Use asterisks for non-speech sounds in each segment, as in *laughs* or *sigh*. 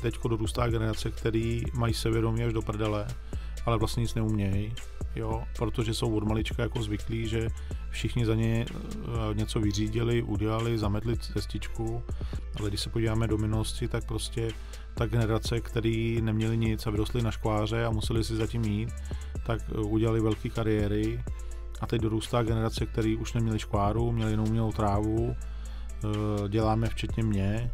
teď dorůstá generace, který mají se vědomí až do prdele, ale vlastně nic neumějí, jo, protože jsou od malička jako zvyklí, že všichni za ně eh, něco vyřídili, udělali, zametli cestičku, ale když se podíváme do minulosti, tak prostě ta generace, který neměli nic a vyrostli na škváře a museli si zatím jít, tak eh, udělali velké kariéry a teď dorůstá generace, který už neměli škváru, měli jenom umělou trávu, eh, děláme včetně mě,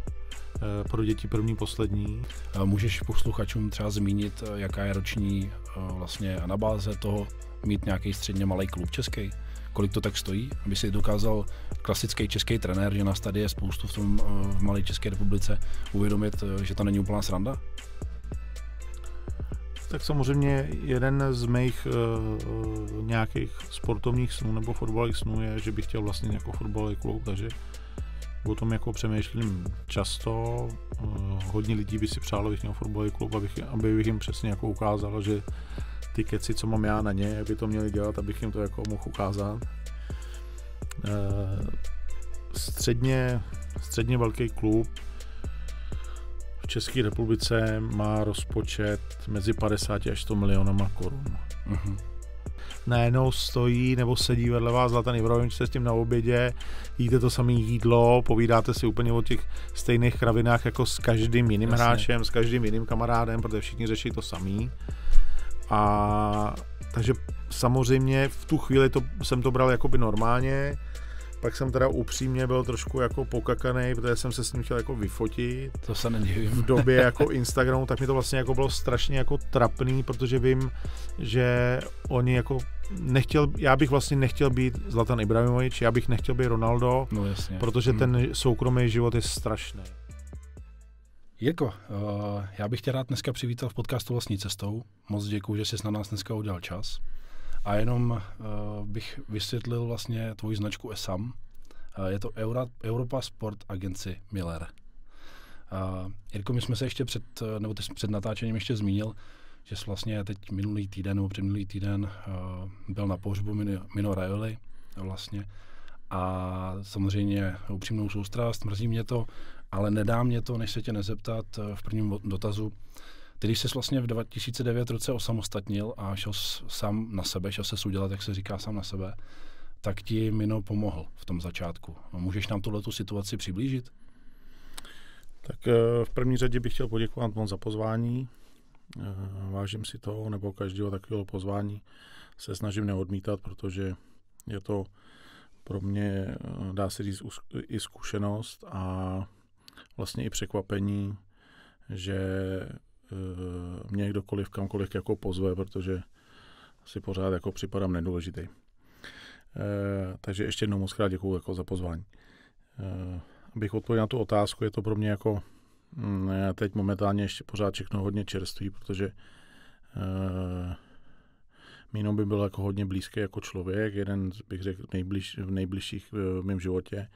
Eh, pro děti první, poslední. Eh, můžeš posluchačům třeba zmínit, eh, jaká je roční vlastně na báze toho mít nějaký středně malý klub český? Kolik to tak stojí, aby si dokázal klasický český trenér, že nás tady je spoustu v, tom, v malé České republice, uvědomit, že to není úplná sranda? Tak samozřejmě jeden z mých uh, nějakých sportovních snů nebo fotbalových snů je, že bych chtěl vlastně jako fotbalový klub, takže o tom jako přemýšlím často. Eh, hodně lidí by si přálo, abych měl fotbalový klub, abych, aby bych jim přesně jako ukázal, že ty keci, co mám já na ně, jak by to měli dělat, abych jim to jako mohl ukázat. Eh, středně, středně velký klub v České republice má rozpočet mezi 50 až 100 milionama korun. Uh-huh najednou stojí nebo sedí vedle vás Zlatan Ibrahimovič, jste s tím na obědě, jíte to samé jídlo, povídáte si úplně o těch stejných kravinách jako s každým jiným Jasně. hráčem, s každým jiným kamarádem, protože všichni řeší to samý. A takže samozřejmě v tu chvíli to, jsem to bral jakoby normálně, pak jsem teda upřímně byl trošku jako pokakaný, protože jsem se s ním chtěl jako vyfotit. To se nedivím. V době *laughs* jako Instagramu, tak mi to vlastně jako bylo strašně jako trapný, protože vím, že oni jako nechtěl, já bych vlastně nechtěl být Zlatan Ibrahimovič, já bych nechtěl být Ronaldo, no, jasně. protože hmm. ten soukromý život je strašný. Jirko, eh, já bych tě rád dneska přivítal v podcastu Vlastní cestou. Moc děkuji, že jsi na nás dneska udělal čas. A jenom uh, bych vysvětlil vlastně tvoji značku ESAM. Uh, je to Eura, Europa Sport Agency Miller. Uh, Jirko, my jsme se ještě před, nebo jsi před natáčením ještě zmínil, že jsi vlastně teď minulý týden nebo předminulý týden uh, byl na pohřbu Mino, Mino Raioli vlastně a samozřejmě upřímnou soustrast, mrzí mě to, ale nedá mě to, než se tě nezeptat v prvním dotazu, Tedy se vlastně v 2009 roce osamostatnil a šel sám na sebe, šel se udělat, jak se říká, sám na sebe, tak ti Mino pomohl v tom začátku. Můžeš nám tuhle situaci přiblížit? Tak eh, v první řadě bych chtěl poděkovat vám za pozvání. Eh, vážím si toho, nebo každého takového pozvání se snažím neodmítat, protože je to pro mě, eh, dá se říct, i zkušenost a vlastně i překvapení, že Eh, mě kdokoliv kamkoliv jako pozve, protože si pořád jako připadám nedůležitý. E, takže ještě jednou moc krát děkuju jako za pozvání. E, abych odpověděl na tu otázku, je to pro mě jako ne, mm, teď momentálně ještě pořád všechno hodně čerství, protože e, Mino by byl jako hodně blízký jako člověk, jeden bych řekl nejbliž, v nejbližších v mém životě,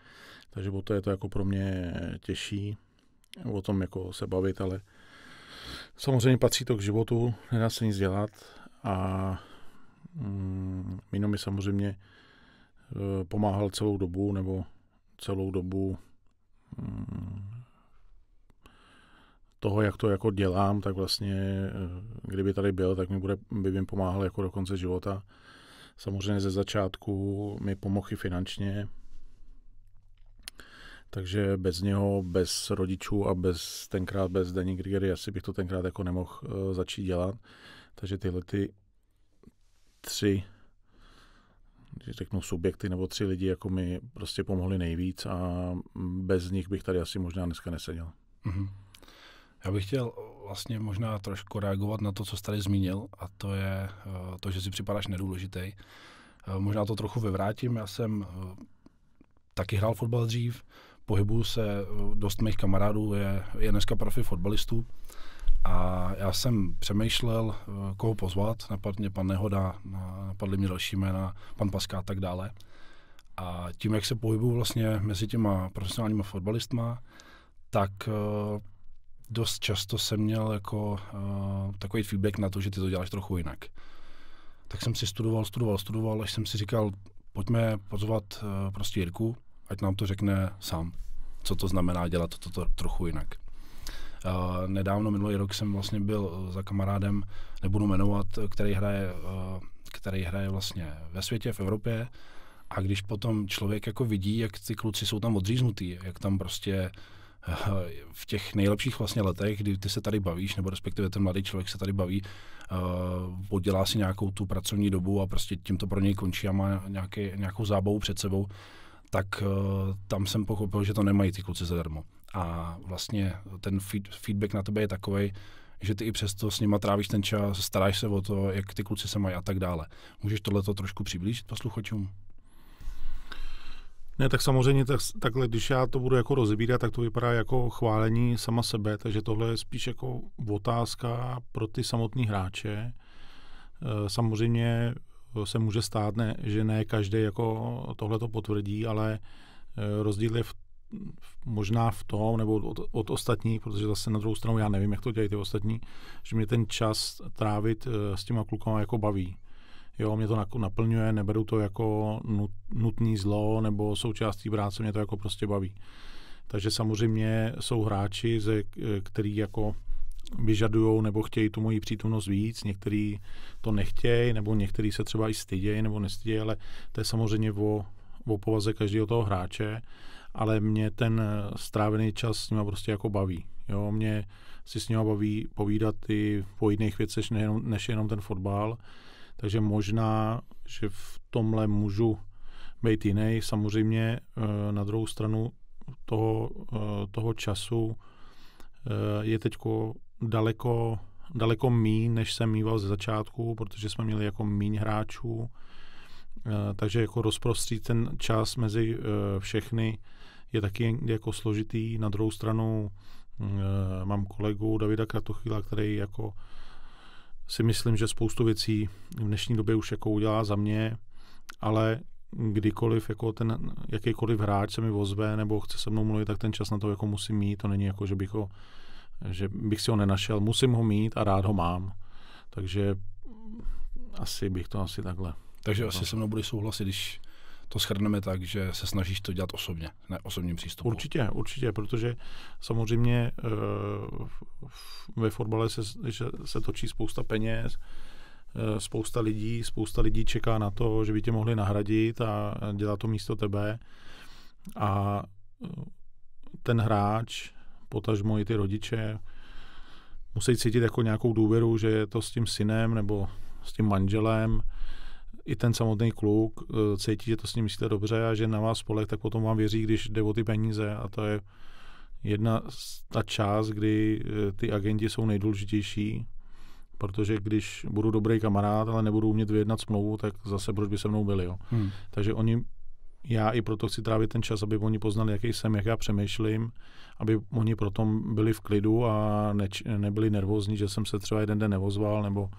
takže o to je to jako pro mě těžší o tom jako se bavit, ale Samozřejmě patří to k životu, nedá se nic dělat a mm, Mino mi samozřejmě e, pomáhal celou dobu, nebo celou dobu mm, toho, jak to jako dělám, tak vlastně, e, kdyby tady byl, tak mi bude, by mi pomáhal jako do konce života. Samozřejmě ze začátku mi pomohl finančně, takže bez něho, bez rodičů a bez tenkrát bez Dani Grigery asi bych to tenkrát jako nemohl uh, začít dělat. Takže tyhle ty tři když řeknu subjekty nebo tři lidi, jako mi prostě pomohli nejvíc a bez nich bych tady asi možná dneska neseděl. Mm-hmm. Já bych chtěl vlastně možná trošku reagovat na to, co jsi tady zmínil a to je eh, to, že si připadáš nedůležitý. Eh, možná to trochu vyvrátím, já jsem taky hrál fotbal dřív, pohybuju se, dost mých kamarádů je, je dneska profi fotbalistů a já jsem přemýšlel, koho pozvat, napadl mě pan Nehoda, napadly mě další jména, pan Paská a tak dále. A tím, jak se pohybuju vlastně mezi těma profesionálníma fotbalistma, tak eh, dost často jsem měl jako eh, takový feedback na to, že ty to děláš trochu jinak. Tak jsem si studoval, studoval, studoval, až jsem si říkal, pojďme pozvat eh, prostě Jirku, ať nám to řekne sám, co to znamená dělat toto to trochu jinak. Uh, nedávno, minulý rok jsem vlastně byl e, za kamarádem, nebudu jmenovat, který hraje, uh, který hraje vlastně ve světě, v Evropě, a když potom člověk jako vidí, jak ty kluci jsou tam odříznutý, jak tam prostě uh, v těch nejlepších vlastně letech, kdy ty se tady bavíš, nebo respektive ten mladý člověk se tady baví, uh, oddělá si nějakou tu pracovní dobu a prostě tím to pro něj končí a má nějaký, nějakou zábavu před sebou, tak eh, tam jsem pochopil, že to nemají ty kluci zadarmo. A vlastně ten feed, feedback na tebe je takový, že ty i přesto s nima trávíš ten čas, staráš se o to, jak ty kluci se mají a tak dále. Můžeš tohle trošku přiblížit posluchačům? Ne, tak samozřejmě tak, takhle, když já to budu jako rozbírat, tak to vypadá jako chválení sama sebe, takže tohle je spíš jako otázka pro ty samotní hráče. Eh, samozřejmě se může stát, ne, že ne každý jako tohle to potvrdí, ale eh, rozdíl je v, možná v tom, nebo od, od ostatních, protože zase na druhou stranu já nevím, jak to dělají ty ostatní, že mě ten čas trávit eh, s těma klukama jako baví. Jo, mě to naplňuje, neberu to jako nut, nutný zlo nebo součástí práce, mě to jako prostě baví. Takže samozřejmě jsou hráči, ze eh, který jako vyžadují nebo chtějí tu moji přítomnost víc, některý to nechtějí, nebo některý se třeba i stydějí nebo nestydějí, ale to je samozřejmě o, o povaze každého toho hráče, ale mě ten eh, strávený čas s nima prostě jako baví. Jo, mě si s nima baví povídat i po jiných věcech než jenom, než jenom ten fotbal, takže možná, že v tomhle můžu být jiný. Samozřejmě eh, na druhou stranu toho, eh, toho času je teďko daleko, daleko míň, než jsem mýval ze začátku, protože jsme měli jako míň hráčů, eh, takže jako rozprostřít ten čas mezi eh, všechny je taky jako složitý. Na druhou stranu mm, eh, mám kolegu Davida Kratochvíla, který jako si myslím, že spoustu věcí v dnešní době už jako udělá za mě, ale kdykoliv jako ten jakýkoliv hráč se mi ozve nebo chce se mnou mluvit, tak ten čas na to jako musím mít. To není jako, že bych ho že bych si ho nenašel. Musím ho mít a rád ho mám. Takže asi bych to asi takhle. Takže no. asi se mnou bude souhlasit, když to shrneme tak, že se snažíš to dělat osobně, ne osobním přístupem. Určitě, určitě, protože samozřejmě eh, ve fotbale se, se točí spousta peněz, eh, spousta lidí, spousta lidí čeká na to, že by tě mohli nahradit a dělat to místo tebe. A eh, ten hráč potažmo i ty rodiče musí cítit jako nějakou důvěru, že je to s tím synem nebo s tím manželem, i ten samotný kluk e, cítí, že to s ním myslíte dobře a že na vás spolek, tak potom vám věří, když jde o ty peníze a to je jedna ta část, kdy e, ty agenti jsou nejdůležitější, protože když budu dobrý kamarád, ale nebudu umět vyjednat smlouvu, tak zase proč by se mnou byli. Jo? Hmm. Takže oni já i proto chci trávit ten čas, aby oni poznali, jaký jsem, jak já přemýšlím, aby oni proto byli v klidu a neč, nebyli nervózní, že jsem se třeba jeden den nevozval, nebo,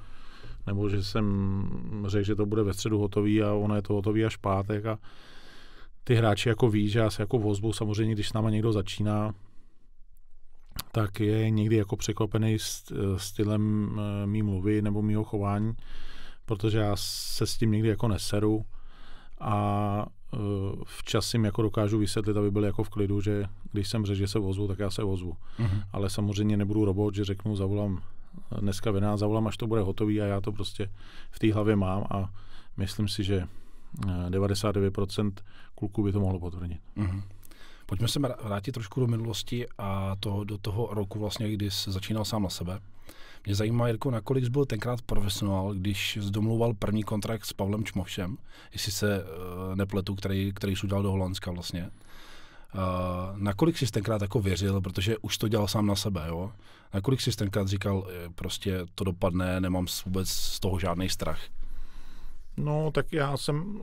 nebo že jsem řekl, že to bude ve středu hotový a ono je to hotový až pátek a ty hráči jako ví, že já se jako vozbu, samozřejmě, když s náma někdo začíná, tak je někdy jako překvapený stylem eh, mý mluvy nebo mýho chování, protože já se s tím někdy jako neseru a e, včas jim jako dokážu vysvětlit, aby byli jako v klidu, že když jsem řekl, že se ozvu, tak já se ozvu. Mm-hmm. Ale samozřejmě nebudu robot, že řeknu, zavolám e, dneska vená, zavolám, až to bude hotový a já to prostě v té hlavě mám a myslím si, že 99% e, kluků by to mohlo potvrdit. Mm-hmm. Pojďme se vrátit trošku do minulosti a to do toho roku vlastně, kdy jsi začínal sám na sebe. Mě zajímá, Jirko, nakolik jsi byl tenkrát profesionál, když zdomluval první kontrakt s Pavlem Čmovšem, jestli se uh, nepletu, který, který jsi udělal do Holandska vlastně. Uh, nakolik jsi tenkrát jako věřil, protože už to dělal sám na sebe, jo? Nakolik jsi tenkrát říkal, prostě to dopadne, nemám vůbec z toho žádný strach? No, tak já jsem,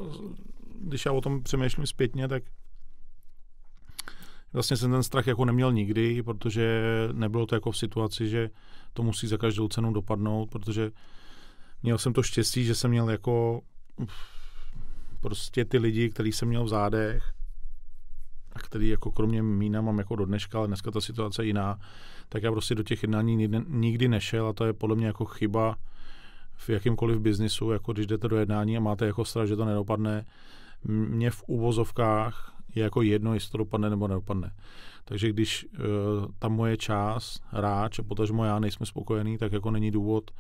když já o tom přemýšlím zpětně, tak vlastně jsem ten strach jako neměl nikdy, protože nebylo to jako v situaci, že to musí za každou cenu dopadnout, protože měl jsem to štěstí, že jsem měl jako prostě ty lidi, který jsem měl v zádech, a který jako kromě mína mám jako do dneška, ale dneska ta situace je jiná, tak já prostě do těch jednání nikdy nešel a to je podle mě jako chyba v jakýmkoliv biznisu, jako když jdete do jednání a máte jako strach, že to nedopadne, mě v úvozovkách je jako jedno, jestli to dopadne nebo nedopadne. Takže když uh, ta moje část, hráč a potažmo já nejsme spokojení, tak jako není důvod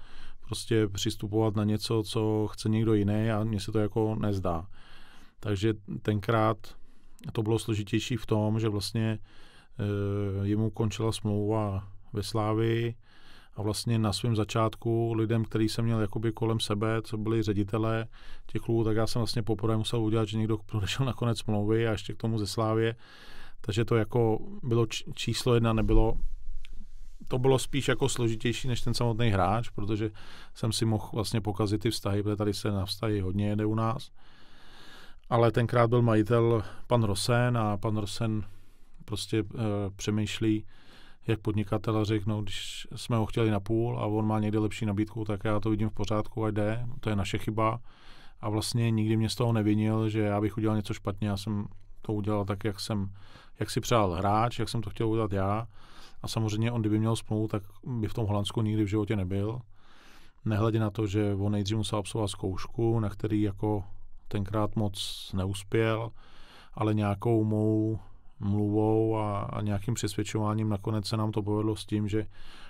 prostě přistupovat na něco, co chce někdo jiný a mně se to jako nezdá. Takže tenkrát to bylo složitější v tom, že vlastně uh, jemu končila smlouva ve Slávii, a vlastně na svém začátku lidem, který jsem měl jakoby kolem sebe, co byli ředitele těch klubů, tak já jsem vlastně poprvé musel udělat, že někdo prodešel na konec smlouvy a ještě k tomu ze Slávě, takže to jako bylo číslo jedna, nebylo to bylo spíš jako složitější než ten samotný hráč, protože jsem si mohl vlastně pokazit ty vztahy, protože tady se na vztahy hodně jede u nás. Ale tenkrát byl majitel pan Rosen a pan Rosen prostě e, přemýšlí, jak podnikatel a řekl, no, když jsme ho chtěli na půl a on má někde lepší nabídku, tak já to vidím v pořádku a jde, to je naše chyba. A vlastně nikdy mě z toho nevinil, že já bych udělal něco špatně, já jsem to udělal tak, jak jsem, jak si přál hráč, jak jsem to chtěl udělat já. A samozřejmě on, kdyby měl smlouvu, tak by v tom Holandsku nikdy v životě nebyl. Nehledě na to, že on nejdřív musel absolvovat zkoušku, na který jako tenkrát moc neuspěl, ale nějakou mou mluvou a, a nějakým přesvědčováním nakonec se nám to povedlo s tím, že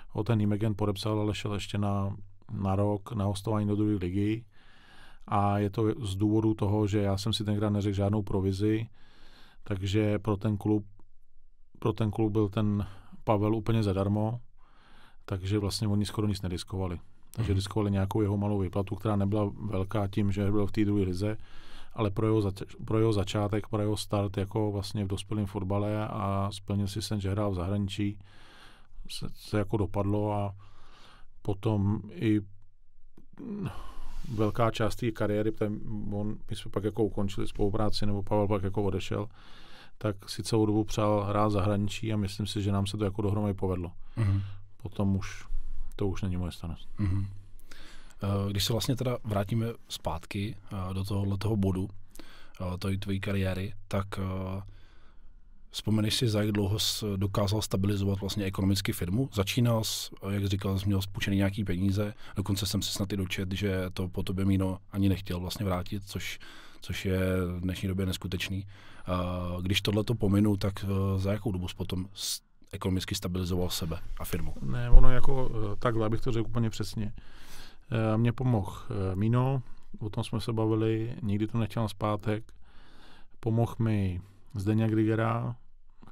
ho ten Imagen podepsal, ale šel ještě na, na rok na hostování do druhé ligy. A je to z důvodu toho, že já jsem si tenkrát neřekl žádnou provizi, takže pro ten klub, pro ten klub byl ten Pavel úplně zadarmo, takže vlastně oni skoro nic nediskovali. Takže hmm. diskovali nějakou jeho malou výplatu, která nebyla velká tím, že byl v té druhé lize, ale pro jeho, zač- pro jeho začátek, pro jeho start jako vlastně v dospělém fotbale a splnil si sen, že hrál v zahraničí, se, se jako dopadlo a potom i velká část té kariéry, on, my jsme pak jako ukončili spolupráci, nebo Pavel pak jako odešel, tak si celou dobu přál hrát zahraničí a myslím si, že nám se to jako dohromady povedlo. Mm-hmm. Potom už to už není moje stanost. Mm-hmm. Eh, když se vlastně teda vrátíme zpátky eh, do tohohle toho bodu, to eh, tvojí kariéry, tak Vzpomeneš si, za jak dlouho dokázal stabilizovat vlastně ekonomicky firmu? Začínal jsi, jak říkal, jsi měl spůjčený nějaký peníze, dokonce jsem si snad i dočet, že to po tobě Míno ani nechtěl vlastně vrátit, což, což je v dnešní době neskutečný. Když tohle to pominu, tak e, za jakou dobu jsi potom ekonomicky stabilizoval sebe a firmu? Ne, ono jako e, takhle, abych to řekl úplně přesně. E, Mě pomohl Míno, o tom jsme se bavili, nikdy to nechtěl zpátek. Pomohl mi Zdeněk Grigera,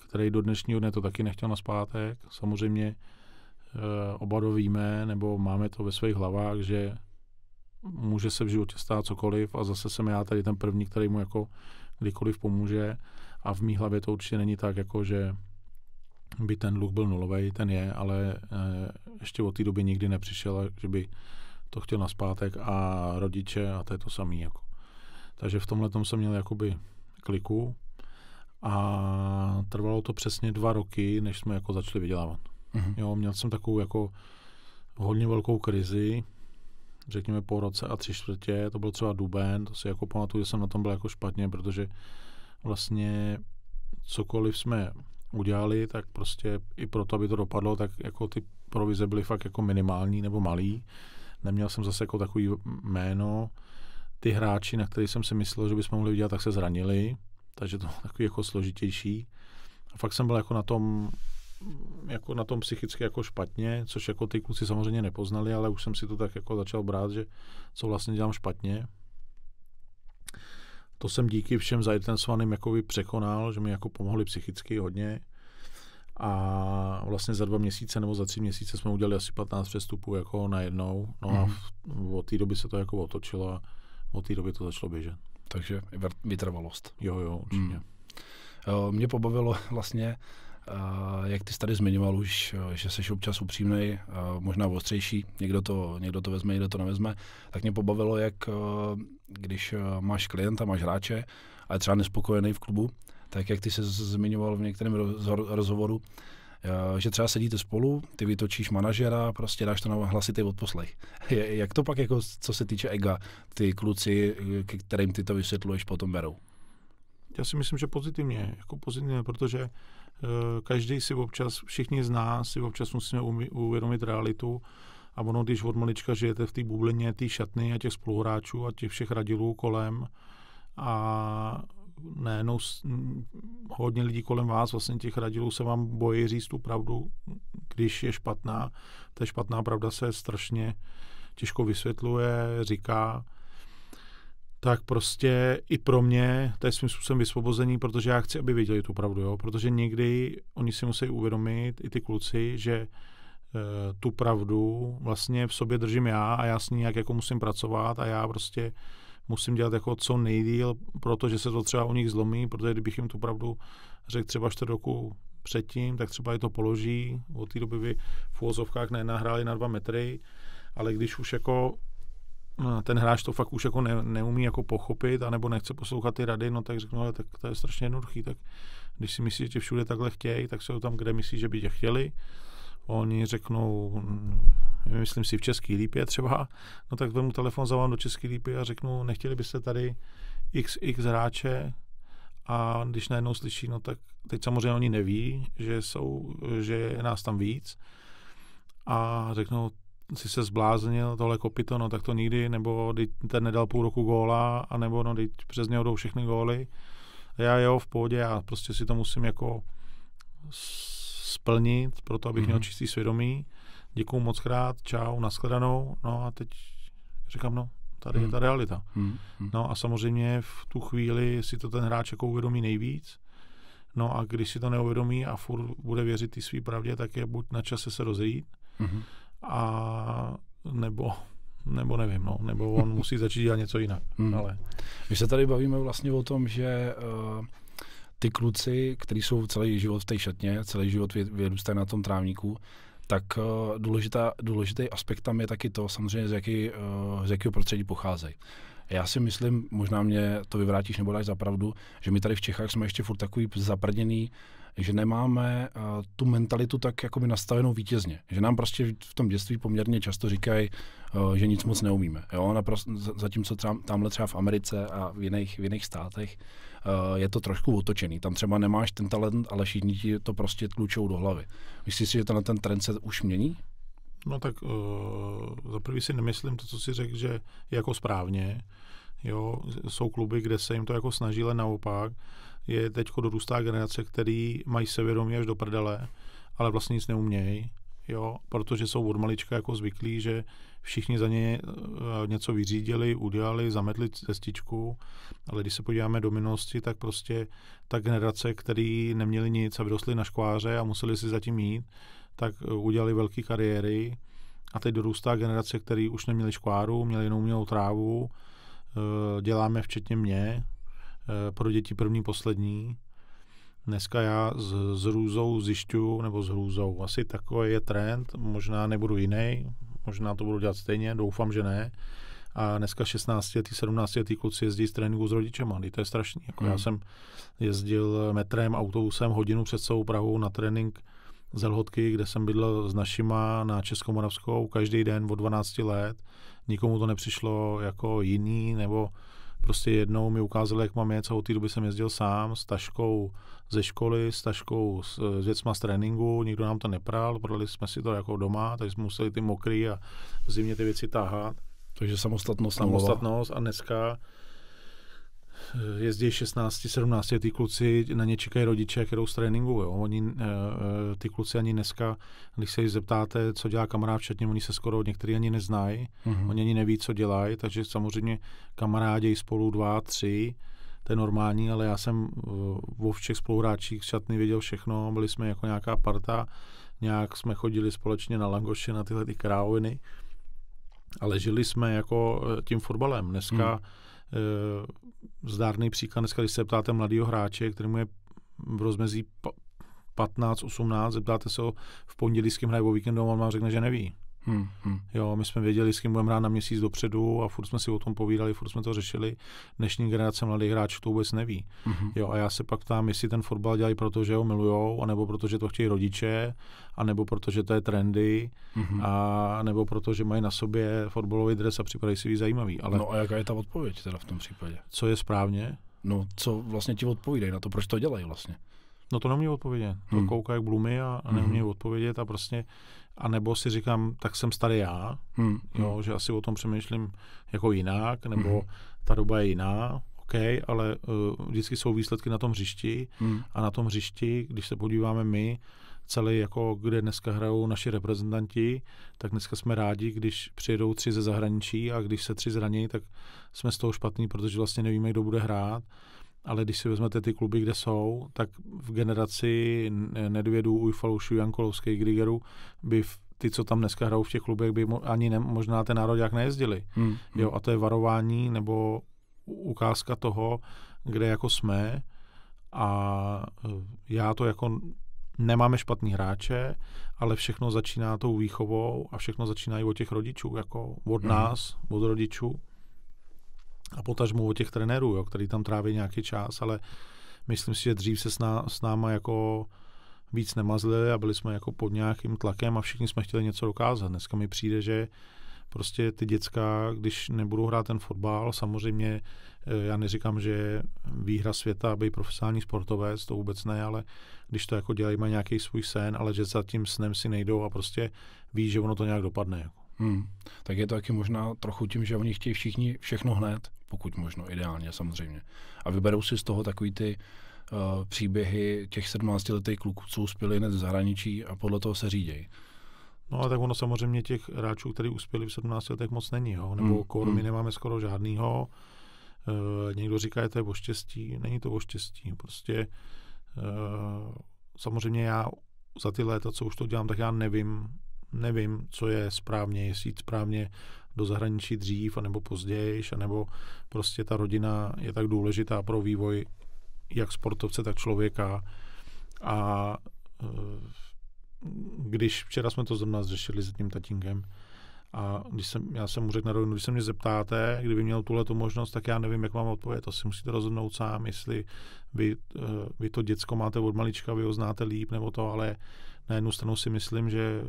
který do dnešního dne to taky nechtěl na zpátek. Samozřejmě e, oba do víme, nebo máme to ve svých hlavách, že může se v životě stát cokoliv a zase jsem já tady ten první, který mu jako kdykoliv pomůže a v mý hlavě to určitě není tak, jako že by ten dluh byl nulový, ten je, ale e, ještě od té doby nikdy nepřišel, že by to chtěl na zpátek a rodiče a to je to samý. Jako. Takže v tomhle tom jsem měl jakoby kliku a trvalo to přesně dva roky, než jsme jako začali vydělávat. Mm-hmm. Jo, měl jsem takovou jako hodně velkou krizi, řekněme po roce a tři čtvrtě, to byl třeba duben, to si jako pamatuju, že jsem na tom byl jako špatně, protože vlastně cokoliv jsme udělali, tak prostě i proto, aby to dopadlo, tak jako ty provize byly fakt jako minimální nebo malý. Neměl jsem zase jako takový jméno. Ty hráči, na který jsem si myslel, že bychom mohli udělat, tak se zranili takže to bylo takový jako složitější. A fakt jsem byl jako na tom, jako na tom psychicky jako špatně, což jako ty kluci samozřejmě nepoznali, ale už jsem si to tak jako začal brát, že co vlastně dělám špatně. To jsem díky všem zainteresovaným jako překonal, že mi jako pomohli psychicky hodně. A vlastně za dva měsíce nebo za tři měsíce jsme udělali asi 15 přestupů jako najednou. No mm. a mhm. v, od té doby se to jako otočilo a od té doby to začalo běžet. Takže vytrvalost. Jo, jo, určitě. Mm. Mě pobavilo *laughs* vlastně, eh, jak ty jsi tady zmiňoval už, eh, že jsi občas upřímný, možná ostřejší, někdo to, někdo to vezme, někdo to nevezme, tak mě pobavilo, jak když máš klienta, máš hráče a je třeba nespokojený v klubu, tak jak ty se zmiňoval v některém rozhovoru, Eh, že třeba sedíte spolu, ty vytočíš manažera, prostě dáš to na hlasitý odposlech. *laughs* Jak to pak, jako, co se týče ega, ty kluci, eh, kterým ty to vysvětluješ, potom berou? Já si myslím, že pozitivně, jako pozitivně, protože eh, každý si občas, všichni z nás si občas musíme uvědomit realitu a ono, když od malička žijete v té bublině, té šatny a těch spoluhráčů a těch všech radilů kolem a nejenom hodně lidí kolem vás, vlastně těch radilů se vám bojí říct tu pravdu, když je špatná. Ta špatná pravda se strašně těžko vysvětluje, říká, tak prostě i pro mě to je svým způsobem vysvobození, protože já chci, aby viděli tu pravdu, jo? protože někdy oni si musí uvědomit, i ty kluci, že eh, tu pravdu vlastně v sobě držím já a já s ní nějak jako musím pracovat a já prostě musím dělat jako co nejdíl, protože se to třeba u nich zlomí, protože kdybych jim tu pravdu řekl třeba čtvrt roku předtím, tak třeba je to položí. Od té doby by v úvozovkách nenahráli na dva metry, ale když už jako no, ten hráč to fakt už jako ne, neumí jako pochopit, anebo nechce poslouchat ty rady, no tak řeknu, ale tak to je strašně jednoduchý, tak když si myslíš, že tě všude takhle chtějí, tak se ho tam, kde myslíš, že by tě chtěli, oni řeknou, myslím si v Český lípě třeba, no tak vezmu telefon, zavolám do Český lípy a řeknu, nechtěli byste tady XX hráče a když najednou slyší, no tak teď samozřejmě oni neví, že, jsou, že je nás tam víc a řeknou, si se zbláznil, tohle kopito, no tak to nikdy, nebo teď ten nedal půl roku góla, a nebo no teď přes něho jdou všechny góly. A já jo, v pohodě, já prostě si to musím jako splnit, proto abych mm-hmm. měl mhm. čistý svědomí děkuju moc krát, čau, nashledanou, no a teď říkám, no, tady hmm. je ta realita. Hmm, hmm. No a samozřejmě v tu chvíli si to ten hráč jako uvědomí nejvíc, no a když si to neuvědomí a furt bude věřit ty svý pravdě, tak je buď na čase se rozejít, hmm. a nebo nebo nevím, no, nebo on *laughs* musí začít dělat něco jinak. Hmm. Ale... My se tady bavíme vlastně o tom, že uh, ty kluci, kteří jsou celý život v té šatně, celý život vyrůstají na tom trávníku, tak eh, důležitá, důležitý aspekt tam je taky to, samozřejmě, z, jaký, eh, z jakého prostředí pocházejí. Já si myslím, možná mě to vyvrátíš nebo dáš za pravdu, že my tady v Čechách jsme ještě furt takový zaprděný, že nemáme uh, tu mentalitu tak jakoby nastavenou vítězně. Že nám prostě v tom dětství poměrně často říkají, uh, že nic moc neumíme. Jo? Naprosto, zatímco třeba, tamhle třeba v Americe a v jiných, v jiných státech Eh, je to trošku otočený. Tam třeba nemáš ten talent, ale všichni ti to prostě tlučou do hlavy. Myslíš si, že tenhle ten trend se už mění? No tak uh, za prvý si nemyslím to, co si řekl, že je jako správně. Jo, jsou kluby, kde se jim to jako snaží, ale naopak je teď dorůstá generace, který mají se vědomí až do prdele, ale vlastně nic neumějí jo, protože jsou od malička jako zvyklí, že všichni za ně eh, něco vyřídili, udělali, zametli cestičku, ale když se podíváme do minulosti, tak prostě ta generace, který neměli nic a vyrostli na škváře a museli si zatím jít, tak eh, udělali velké kariéry a teď dorůstá generace, který už neměli škváru, měli jenom umělou trávu, eh, děláme včetně mě, pro děti první, poslední, Dneska já s, s hrůzou zjišťuju, nebo s hrůzou, asi takový je trend, možná nebudu jiný, možná to budu dělat stejně, doufám, že ne. A dneska 16 a 17 Tý kluci jezdí z tréninku s ale to je strašný. Jako hmm. Já jsem jezdil metrem, autobusem hodinu před celou Prahou na trénink z Lhotky, kde jsem bydlel s našima na Českomoravskou každý den od 12 let. Nikomu to nepřišlo jako jiný, nebo prostě jednou mi ukázali, jak mám jet a od té doby jsem jezdil sám s taškou ze školy s taškou s, s věcma z tréninku, nikdo nám to nepral, prodali jsme si to jako doma, takže jsme museli ty mokrý a v zimě ty věci táhat. Takže samostatnost. Samostatnost a dneska eh, jezdí 16, 17 ty kluci, na ně čekají rodiče, kterou z tréninku. Jo. Oni, eh, eh, ty kluci ani dneska, když se jich zeptáte, co dělá kamarád včetně, oni se skoro některý ani neznají, mm-hmm. oni ani neví, co dělají, takže samozřejmě kamarádi spolu dva, tři, to je normální, ale já jsem eh, o všech spoluhráčích z šatny věděl všechno, byli jsme jako nějaká parta, nějak jsme chodili společně na langoše, na tyhle ty kráviny, ale žili jsme jako eh, tím fotbalem. Dneska hmm. Eh, zdárný příklad, dneska, když se ptáte mladého hráče, který mu je v rozmezí 15, 18, zeptáte se ho v pondělí, s kým hraje o víkendu, on vám řekne, že neví. Hmm, hmm. Jo, my jsme věděli, s kým budeme hrát na měsíc dopředu a furt jsme si o tom povídali, furt jsme to řešili. Dnešní generace mladých hráčů to vůbec neví. Hmm. Jo, a já se pak ptám, jestli ten fotbal dělají proto, že ho milujou, anebo protože to chtějí rodiče, anebo protože to je trendy, hmm. a nebo protože mají na sobě fotbalový dres a připadají si víc zajímavý. Ale no a jaká je ta odpověď teda v tom případě? Co je správně? No, co vlastně ti odpovídají na to, proč to dělají vlastně? No to neumí odpovědět. To hmm. kouká jak blumy a, a neumí hmm. odpovědět a prostě a nebo si říkám, tak jsem starý já, hmm. jo, hmm. že asi o tom přemýšlím jako jinak, nebo hmm. ta doba je jiná, OK, ale uh, vždycky jsou výsledky na tom hřišti hmm. a na tom hřišti, když se podíváme my, celý jako kde dneska hrajou naši reprezentanti, tak dneska jsme rádi, když přijedou tři ze zahraničí a když se tři zraní, tak jsme z toho špatní, protože vlastně nevíme, kdo bude hrát ale když si vezmete ty kluby, kde jsou, tak v generaci Nedvědů, Ujfalušů, Jankolovských, Grigerů by v ty, co tam dneska hrajou v těch klubech, by mo- ani ne, možná ten národák nejezdili. Hmm, hmm. Jo, a to je varování nebo ukázka toho, kde jako jsme a eh, já to jako nemáme špatný hráče, ale všechno začíná tou výchovou a všechno začíná i od těch rodičů, jako od hmm. nás, od rodičů a potažmo o těch trenérů, jo, který tam tráví nějaký čas, ale myslím si, že dřív se s, ná, s náma jako víc nemazlili a byli jsme jako pod nějakým tlakem a všichni jsme chtěli něco dokázat. Dneska mi přijde, že prostě ty děcka, když nebudou hrát ten fotbal, samozřejmě eh, já neříkám, že výhra světa, být profesionální sportovec, to vůbec ne, ale když to jako dělají, má nějaký svůj sen, ale že za tím snem si nejdou a prostě ví, že ono to nějak dopadne. Jako. Hmm. Tak je to taky možná trochu tím, že oni chtějí všichni všechno hned, pokud možno, ideálně samozřejmě. A vyberou si z toho takový ty uh, příběhy těch 17-letých kluků, co uspěli hned v zahraničí a podle toho se řídějí. No a tak ono samozřejmě těch hráčů, kteří uspěli v 17 letech, moc není, jo? nebo hmm. kor, my hmm. nemáme skoro žádnýho. Uh, někdo říká, že to je o štěstí, není to o štěstí. Prostě uh, samozřejmě já za ty léta, co už to dělám, tak já nevím, nevím, co je správně, jestli jít správně do zahraničí dřív, anebo později, anebo prostě ta rodina je tak důležitá pro vývoj jak sportovce, tak člověka. A eh, když včera jsme to zrovna zřešili s tím tatínkem, a když jsem, já jsem mu řekl na rovinu, když se mě zeptáte, kdyby měl tuhle tu možnost, tak já nevím, jak mám odpovědět. To si musíte rozhodnout sám, jestli vy, eh, vy to děcko máte od malička, vy ho znáte líp nebo to, ale na jednu stranu si myslím, že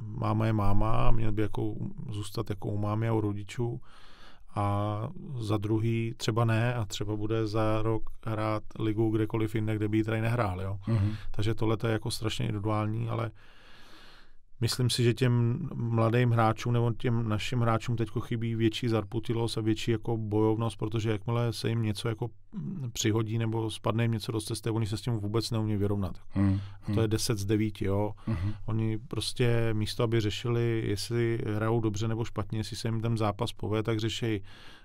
máma je máma, měl by jako zůstat jako u mámy a u rodičů a za druhý třeba ne a třeba bude za rok hrát ligu kdekoliv jinde, kde by ji tady nehrál. Jo? Mm-hmm. Takže tohle je jako strašně individuální, ale uh, Myslím si, že těm mladým hráčům nebo těm našim hráčům teď chybí větší zarputilost a větší jako bojovnost, protože jakmile se jim něco jako mm, přihodí nebo spadne jim něco do cesty, oni se s tím vůbec neumí vyrovnat. Mm, a to hmm. je 10 z 9, jo. Mm-hmm. Oni prostě místo, aby řešili, jestli hrajou dobře nebo špatně, jestli se jim ten zápas povede, tak řeší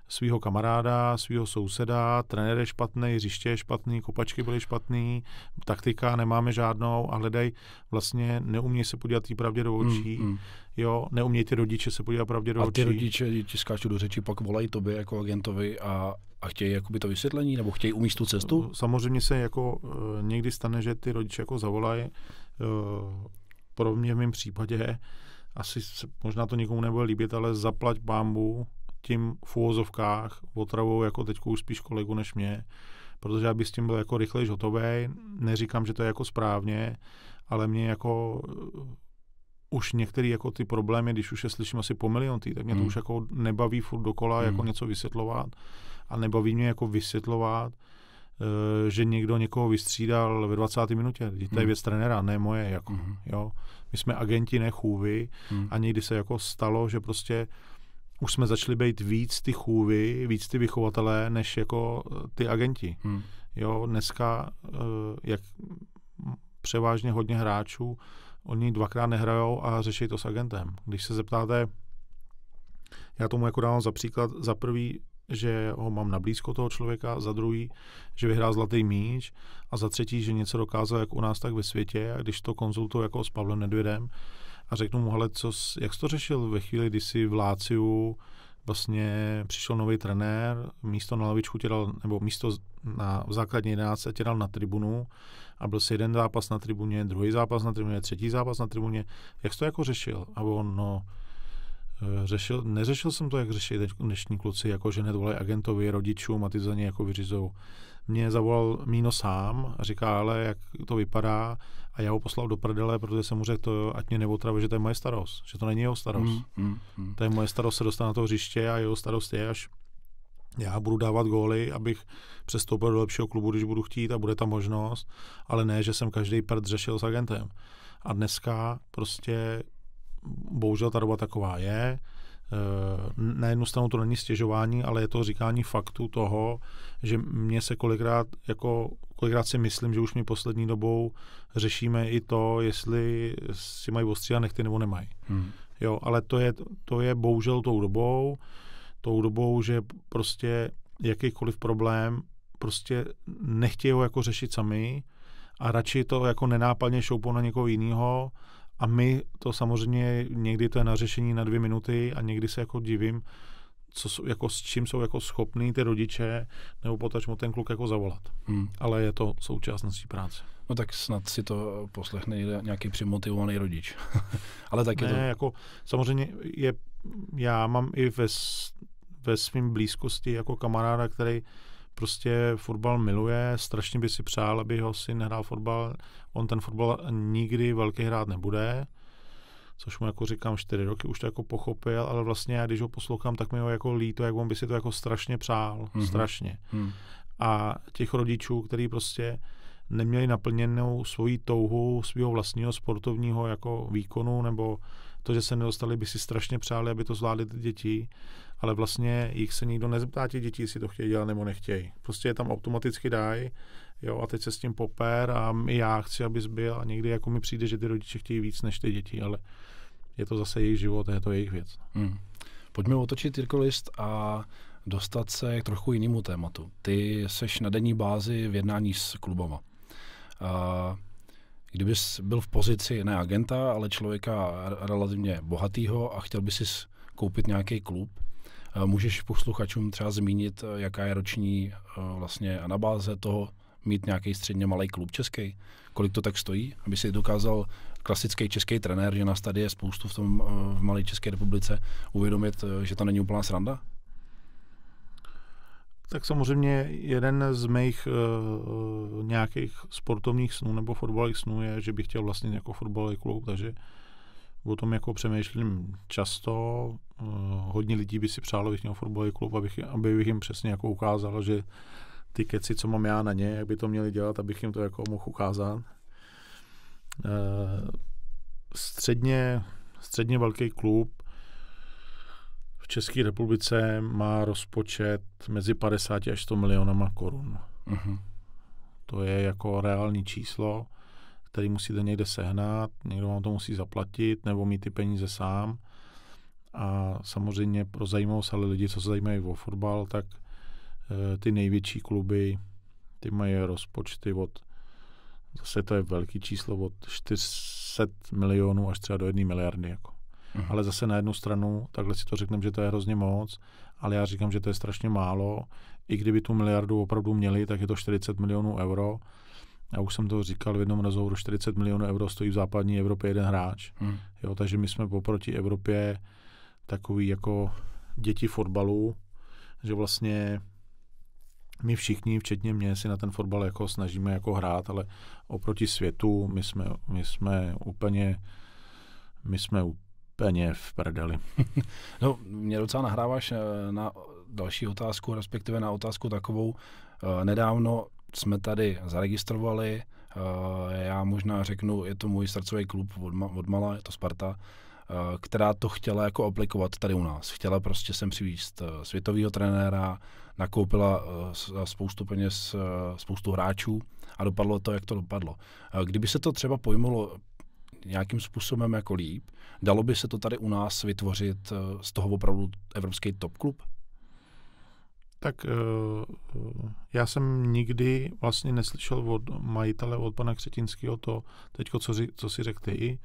svého kamaráda, svého souseda, trenér je špatný, hřiště je špatný, kopačky byly špatný, taktika nemáme žádnou a hledej, vlastně neumějí se podívat té pravdě do mm, očí, mm, mm. jo, neumějí ty rodiče se podívat pravdě do a očí. A ty rodiče ti skáču do řeči, pak volají tobě jako agentovi a a chtějí jakoby to vysvětlení, nebo chtějí umíst tu cestu? Eh, samozřejmě se jako e, někdy stane, že ty rodiče jako zavolají. E, eh, pro mě v mém případě, asi se, možná to nikomu nebude líbit, ale zaplať bambu, tím v úvozovkách otravou jako teď už spíš kolegu než mě, protože já bych s tím byl jako rychlejš hotový. Neříkám, že to je jako správně, ale mě jako eh, už některé jako ty problémy, když už je slyším asi po tý, tak mě to hmm. už jako nebaví furt dokola hmm. jako něco vysvětlovat a nebaví mě jako vysvětlovat, eh, že někdo někoho vystřídal ve 20. minutě. To je hmm. věc trenéra, ne moje. Jako, hmm. jo. My jsme agenti, ne chůvy hmm. a někdy se jako stalo, že prostě uh, už jsme začali být víc ty chůvy, víc ty vychovatelé, než jako eh, ty agenti. Hmm. Jo, dneska, eh, jak převážně hodně hráčů, oni dvakrát nehrajou a řeší to s agentem. Když se zeptáte, já tomu jako dávám za příklad, za prvý, že ho mám na blízko toho člověka, za druhý, že vyhrál zlatý míč a za třetí, že něco dokázal jak u nás, tak ve světě a když to konzultuju jako s Pavlem Nedvědem, a řeknu mu, hele, co, jak jsi to řešil ve chvíli, kdy jsi v Láciu vlastně přišel nový trenér, místo na lavičku tě dal, nebo místo na, v základní 11 tě dal na tribunu a byl si jeden zápas na tribuně, druhý zápas na tribuně, třetí zápas na tribuně. Jak jsi to jako řešil? A on, no, eh, řešil, neřešil jsem to, jak řeší dnešní kluci, jako že hned agentovi, rodičům a ty za ně jako vyřizou mě zavolal Míno sám a říká, ale jak to vypadá a já ho poslal do prdele, protože jsem mu řekl, to, ať mě neotravuje, že to je moje starost, že to není jeho starost. Mm, mm, mm. To je moje starost se dostat na to hřiště a jeho starost je, až já budu dávat góly, abych přestoupil do lepšího klubu, když budu chtít a bude ta možnost, ale ne, že jsem každý prd řešil s agentem. A dneska prostě bohužel ta doba taková je, Eh, na jednu stranu to není stěžování, ale je to říkání faktu toho, že mě se kolikrát, jako kolikrát si myslím, že už mi poslední dobou řešíme i to, jestli si mají ostříhat nechty nebo nemají. Hmm. Jo, ale to je, to je bohužel tou dobou, tou dobou, že prostě jakýkoliv problém prostě nechtějí ho jako řešit sami a radši to jako nenápadně šoupou na někoho jiného a my to samozřejmě, někdy to je na řešení na dvě minuty a někdy se jako divím, co jsou, jako s čím jsou jako schopní ty rodiče nebo potažmo ten kluk jako zavolat. Hmm. Ale je to součást naší práce. No tak snad si to poslechne nějaký přimotivovaný rodič. *laughs* Ale tak ne, je to... jako samozřejmě je, já mám i ve, ve svým blízkosti jako kamaráda, který prostě fotbal miluje, strašně by si přál, aby jeho syn hrál fotbal, On ten fotbal nikdy velký hrát nebude, což mu jako říkám čtyři roky, už to jako pochopil, ale vlastně já, když ho poslouchám, tak mi ho jako líto, jak on by si to jako strašně přál, mm-hmm. strašně. Mm. A těch rodičů, který prostě neměli naplněnou svoji touhu svého vlastního sportovního jako výkonu, nebo to, že se nedostali, by si strašně přáli, aby to zvládly ty děti, ale vlastně jich se nikdo nezeptá ti děti si to chtějí dělat nebo nechtějí. Prostě je tam automaticky dají Jo, a teď se s tím poper a já chci, abys byl a někdy jako mi přijde, že ty rodiče chtějí víc než ty děti, ale je to zase jejich život a je to jejich věc. Hmm. Pojďme otočit list a dostat se k trochu jinému tématu. Ty seš na denní bázi v jednání s klubama. A kdybys byl v pozici ne agenta, ale člověka relativně bohatýho a chtěl bys si koupit nějaký klub, můžeš posluchačům třeba zmínit, jaká je roční vlastně anabáze toho mít nějaký středně malý klub český? Kolik to tak stojí, aby si dokázal klasický český trenér, že nás tady je spoustu v tom eh, v malé České republice, uvědomit, eh, že to není úplná sranda? Tak samozřejmě jeden z mých uh, nějakých sportovních snů nebo fotbalových snů je, že bych chtěl vlastně jako fotbalový klub, takže o tom jako přemýšlím často. Uh, hodně lidí by si přálo, abych měl fotbalový klub, abych, aby jim přesně jako ukázal, že ty keci, co mám já na ně, jak by to měli dělat, abych jim to jako mohl ukázat. Eh, středně, středně velký klub v České republice má rozpočet mezi 50 až 100 milionama korun. Uh-huh. To je jako reální číslo, který musíte někde sehnat, někdo vám to musí zaplatit nebo mít ty peníze sám. A samozřejmě pro zajímavost, ale lidi, co se zajímají o fotbal, tak Eh, ty největší kluby, ty mají rozpočty od, zase to je velký číslo, od 400 milionů až třeba do 1 miliardy. Jako. Aha. Mhm. Ale zase na jednu stranu, takhle si to řekneme, že to je hrozně moc, ale já říkám, že to je strašně málo. I kdyby tu miliardu opravdu měli, tak je to 40 milionů euro. Já už jsem to říkal v jednom rozhovoru, 40 milionů euro stojí v západní Evropě jeden hráč. Hmm. Jo, takže my jsme poproti Evropě takový jako děti fotbalu, že vlastně my všichni, včetně mě, si na ten fotbal jako snažíme jako hrát, ale oproti světu my jsme, my jsme úplně my jsme úplně v prdeli. *laughs* No, mě docela nahráváš eh, na další otázku, respektive na otázku takovou. Eh, nedávno jsme tady zaregistrovali, eh, já možná řeknu, je to můj srdcový klub mala, je to Sparta, která to chtěla jako aplikovat tady u nás. Chtěla prostě sem přivíst světového trenéra, nakoupila eh, eh, spoustu peněz, eh, spoustu hráčů a dopadlo to, jak to dopadlo. Kdyby se to třeba pojmulo nějakým způsobem jako líp, dalo by se to tady u nás vytvořit z toho opravdu evropský top klub? Tak já jsem nikdy vlastně neslyšel od majitele, od pana Křetinského to, teď, co, co si řekl ty,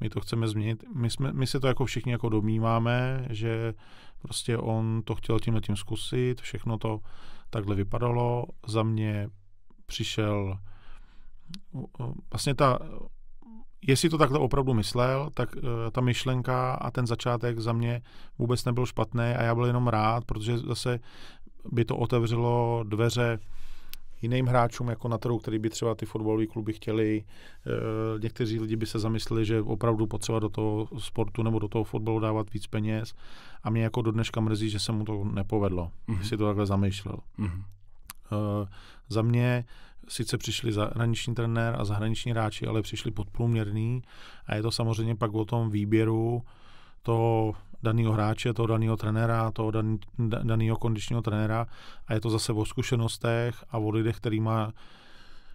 my to chceme změnit. My, jsme, my se to jako všichni jako domýváme, že prostě on to chtěl tímhle tím zkusit, všechno to takhle vypadalo. Za mě přišel vlastně ta, jestli to takhle opravdu myslel, tak e, ta myšlenka a ten začátek za mě vůbec nebyl špatný a já byl jenom rád, protože zase by to otevřelo dveře jiným hráčům jako na trhu, který by třeba ty fotbalové kluby chtěli. Eh, někteří lidi by se zamysleli, že opravdu potřeba do toho sportu nebo do toho fotbalu dávat víc peněz. A mě jako do dneška mrzí, že se mu to nepovedlo, mm-hmm. si to takhle zamýšlel. Mm-hmm. E, za mě sice přišli zahraniční trenér a zahraniční hráči, ale přišli podprůměrný a je to samozřejmě pak o tom výběru, toho daného hráče, toho daného trenéra, toho daného kondičního trenéra a je to zase o zkušenostech a o lidech, který má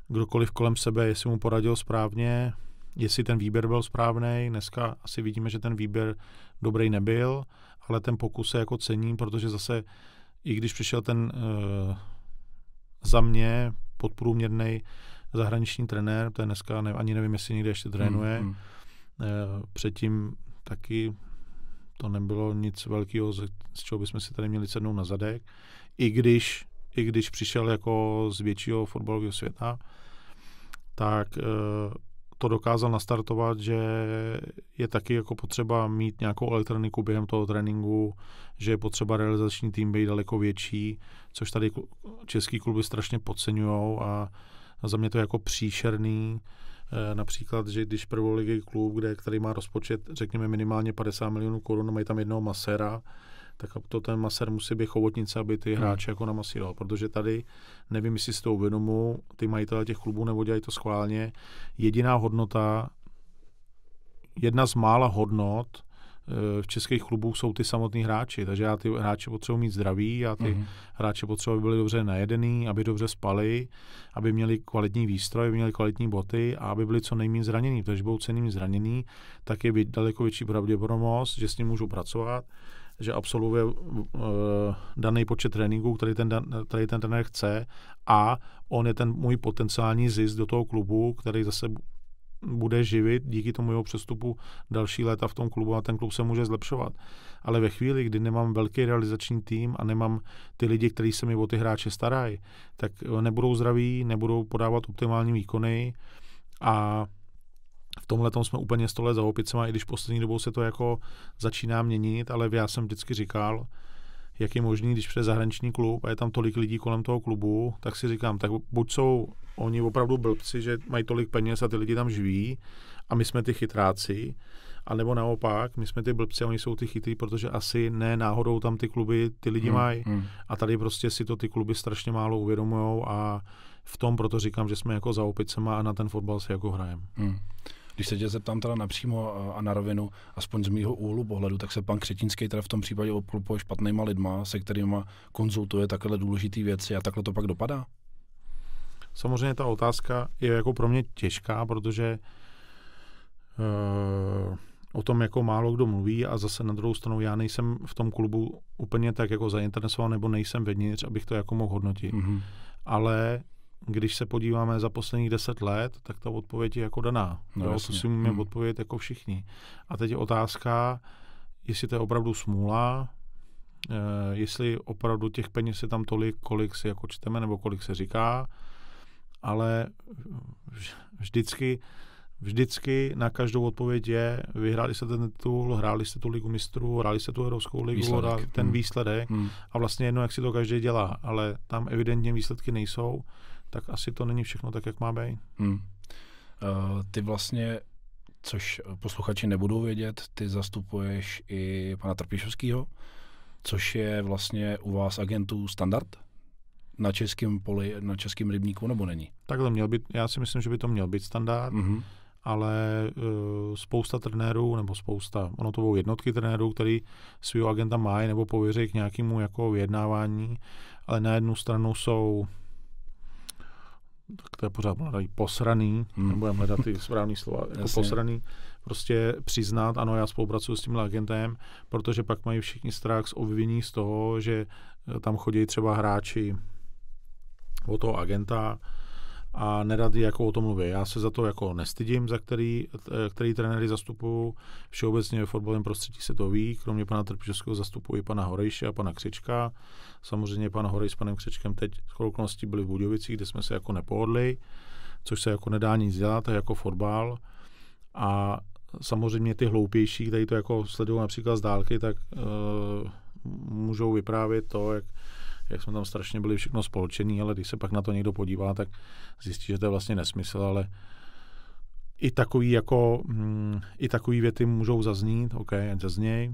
kdokoliv kolem sebe, jestli mu poradil správně, jestli ten výběr byl správný. Dneska asi vidíme, že ten výběr dobrý nebyl, ale ten pokus se jako cením, protože zase i když přišel ten e, za mě podprůměrný zahraniční trenér, to je dneska, ne, ani nevím, jestli někde ještě trénuje, mm, mm. E, předtím taky to nebylo nic velkého, z čeho bychom si tady měli sednout na zadek. I když, i když přišel jako z většího fotbalového světa, tak eh, to dokázal nastartovat, že je taky jako potřeba mít nějakou elektroniku během toho tréninku, že je potřeba realizační tým být daleko větší, což tady český kluby strašně podceňují a za mě to je jako příšerný, Eh, například, že když prvoligý klub, kde, který má rozpočet, řekněme, minimálně 50 milionů korun, mají tam jednoho masera, tak to ten maser musí být chovotnice, aby ty hmm. hráče hmm. jako namasíroval. Protože tady, nevím, jestli si to uvědomují ty majitelé těch klubů, nebo dělají to schválně, jediná hodnota, jedna z mála hodnot, v českých klubů jsou ty samotní hráči, takže já ty hráče potřebuji mít zdraví, já ty mm-hmm. hráče potřebuji, aby byli dobře najedený, aby dobře spali, aby měli kvalitní výstroj, aby měli kvalitní boty a aby byli co nejméně zranění, protože budou ceným zranění, tak je daleko větší pravděpodobnost, že s ním můžu pracovat, že absolvuje uh, daný počet tréninků, který ten, který ten trenér chce a on je ten můj potenciální zisk do toho klubu, který zase bude živit díky tomu jeho přestupu další léta v tom klubu a ten klub se může zlepšovat. Ale ve chvíli, kdy nemám velký realizační tým a nemám ty lidi, kteří se mi o ty hráče starají, tak eh, nebudou zdraví, nebudou podávat optimální výkony a v tomhle tom jsme úplně stole za opicema, i když poslední dobou se to jako začíná měnit, ale já jsem vždycky říkal, jak je možný, když přijde zahraniční klub a je tam tolik lidí kolem toho klubu, tak si říkám, tak buď jsou oni opravdu blbci, že mají tolik peněz a ty lidi tam živí a my jsme ty chytráci, a nebo naopak, my jsme ty blbci oni jsou ty chytrý, protože asi ne náhodou tam ty kluby ty lidi hmm, mají. Hmm. A tady prostě si to ty kluby strašně málo uvědomují a v tom proto říkám, že jsme jako za opicema a na ten fotbal si jako hrajeme. Hmm. Když se tě zeptám teda napřímo a na rovinu, aspoň z mýho úhlu pohledu, tak se pan Křetínský teda v tom případě obklopuje špatnýma lidma, se kterými konzultuje takhle důležité věci a takhle to pak dopadá? Samozřejmě ta otázka je jako pro mě těžká, protože uh, o tom jako málo kdo mluví a zase na druhou stranu já nejsem v tom klubu úplně tak jako zainteresovaný, nebo nejsem vevnitř, abych to jako mohl hodnotit. Mm-hmm. Ale když se podíváme za posledních deset let, tak ta odpověď je jako daná. No, jo, to si můžeme hmm. odpovědět jako všichni. A teď je otázka, jestli to je opravdu smůla, e, jestli opravdu těch peněz je tam tolik, kolik si jako čteme nebo kolik se říká, ale vždycky, vždycky na každou odpověď je, vyhráli jste ten titul, hráli jste tu ligu mistrů, hráli jste tu Evropskou ligu, výsledek. ten hmm. výsledek hmm. a vlastně jedno, jak si to každý dělá, ale tam evidentně výsledky nejsou tak asi to není všechno tak, jak má být. Hmm. Uh, ty vlastně, což posluchači nebudou vědět, ty zastupuješ i pana Trpišovského, což je vlastně u vás agentů standard na českém poli, na českém rybníku, nebo není? Takhle měl být, já si myslím, že by to měl být standard. Mm-hmm ale uh, spousta trenérů, nebo spousta, ono to budou jednotky trenérů, který svého agenta mají nebo pověří k nějakému jako vyjednávání, ale na jednu stranu jsou tak to je pořád mladý, posraný, hmm. nebudeme hledat ty správné slova, jako Jasně. posraný, prostě přiznat, ano, já spolupracuji s tímhle agentem, protože pak mají všichni strach z obvinění z toho, že eh, tam chodí třeba hráči o toho agenta, a nerad jako o tom mluví. Já se za to jako nestydím, za který, eh, který trenéry zastupuju. Všeobecně ve fotbalovém prostředí se to ví. Kromě pana Trpišovského zastupuji pana Horejše a pana Křička. Samozřejmě pan Horej s panem Křičkem teď z byli v Budějovicích, kde jsme se jako nepohodli, což se jako nedá nic dělat, to je jako fotbal. A samozřejmě ty hloupější, kteří to jako sledují například z dálky, tak uh, můžou vyprávět to, jak jak jsme tam strašně byli všechno spolčený, ale když se pak na to někdo podívá, tak zjistí, že to je vlastně nesmysl, ale i takový, jako, mm, i takový věty můžou zaznít, OK, ať zazněj.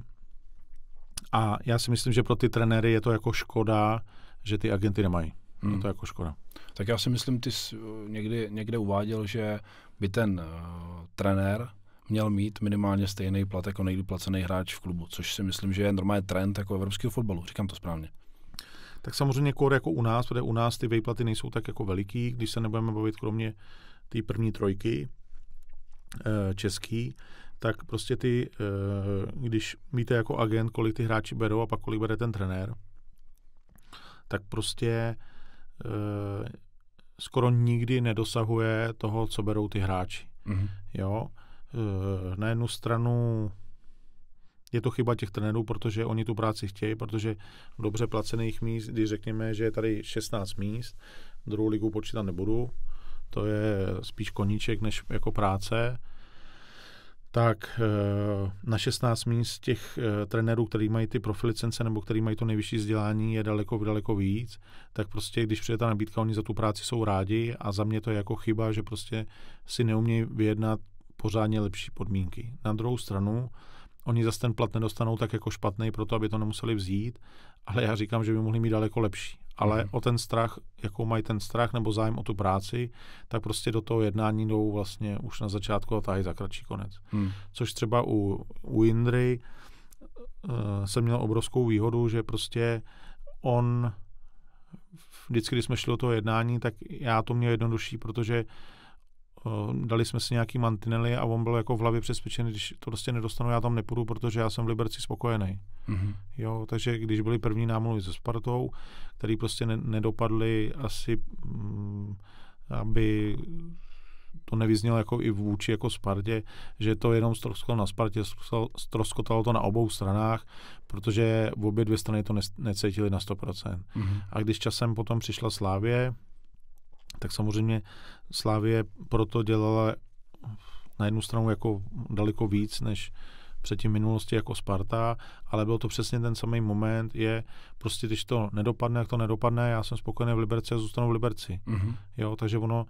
A já si myslím, že pro ty trenéry je to jako škoda, že ty agenty nemají. Hmm. Je to jako škoda. Tak já si myslím, ty jsi eh, někdy, někde uváděl, že by ten uh, trenér měl mít minimálně stejný plat jako nejlíp placený hráč v klubu, což si myslím, že je normální trend jako evropského fotbalu. Říkám to správně tak samozřejmě kor jako u nás, protože u nás ty vejplaty nejsou tak jako veliký, když se nebudeme bavit kromě té první trojky eh, český, tak prostě ty, eh, když víte jako agent, kolik ty hráči berou a pak kolik bere ten trenér, tak prostě eh, skoro nikdy nedosahuje toho, co berou ty hráči. Mm-hmm. Jo? Na jednu stranu je to chyba těch trenérů, protože oni tu práci chtějí, protože dobře placených míst, když řekněme, že je tady 16 míst, druhou ligu počítat nebudu, to je spíš koníček než jako práce, tak eh, na 16 míst těch eh, trenérů, který mají ty profilicence nebo který mají to nejvyšší vzdělání, je daleko, daleko víc, tak prostě, když přijde ta nabídka, oni za tu práci jsou rádi a za mě to je jako chyba, že prostě si neumějí vyjednat pořádně lepší podmínky. Na druhou stranu, Oni zase ten plat nedostanou tak jako špatný, proto aby to nemuseli vzít, ale já říkám, že by mohli mít daleko lepší. Ale mm. o ten strach, jakou mají ten strach nebo zájem o tu práci, tak prostě do toho jednání jdou vlastně už na začátku a tahají za kratší konec. Mm. Což třeba u, u Indry uh, jsem měl obrovskou výhodu, že prostě on vždycky, když jsme šli do toho jednání, tak já to měl jednodušší, protože uh, Eh, dali jsme si nějaký mantinely a on byl jako v hlavě přesvědčený, když to prostě nedostanu, já tam nepůjdu, protože já jsem v Liberci spokojený. Mm-hmm. Jo, takže když byly první námluvy se Spartou, který prostě ne- nedopadly asi, mm, aby to nevyznělo jako i vůči jako Spartě, že to jenom stroskotalo na Spartě, stroskotalo to na obou stranách, protože v obě dvě strany to ne- necítili na 100%. Mm-hmm. A když časem potom přišla Slávě, tak samozřejmě Slávie proto dělala na jednu stranu jako daleko víc, než předtím minulosti jako Sparta, ale byl to přesně ten samý moment, je prostě, když to nedopadne, jak to nedopadne, já jsem spokojený v Liberci a zůstanu v Liberci. Mm-hmm. Jo, takže ono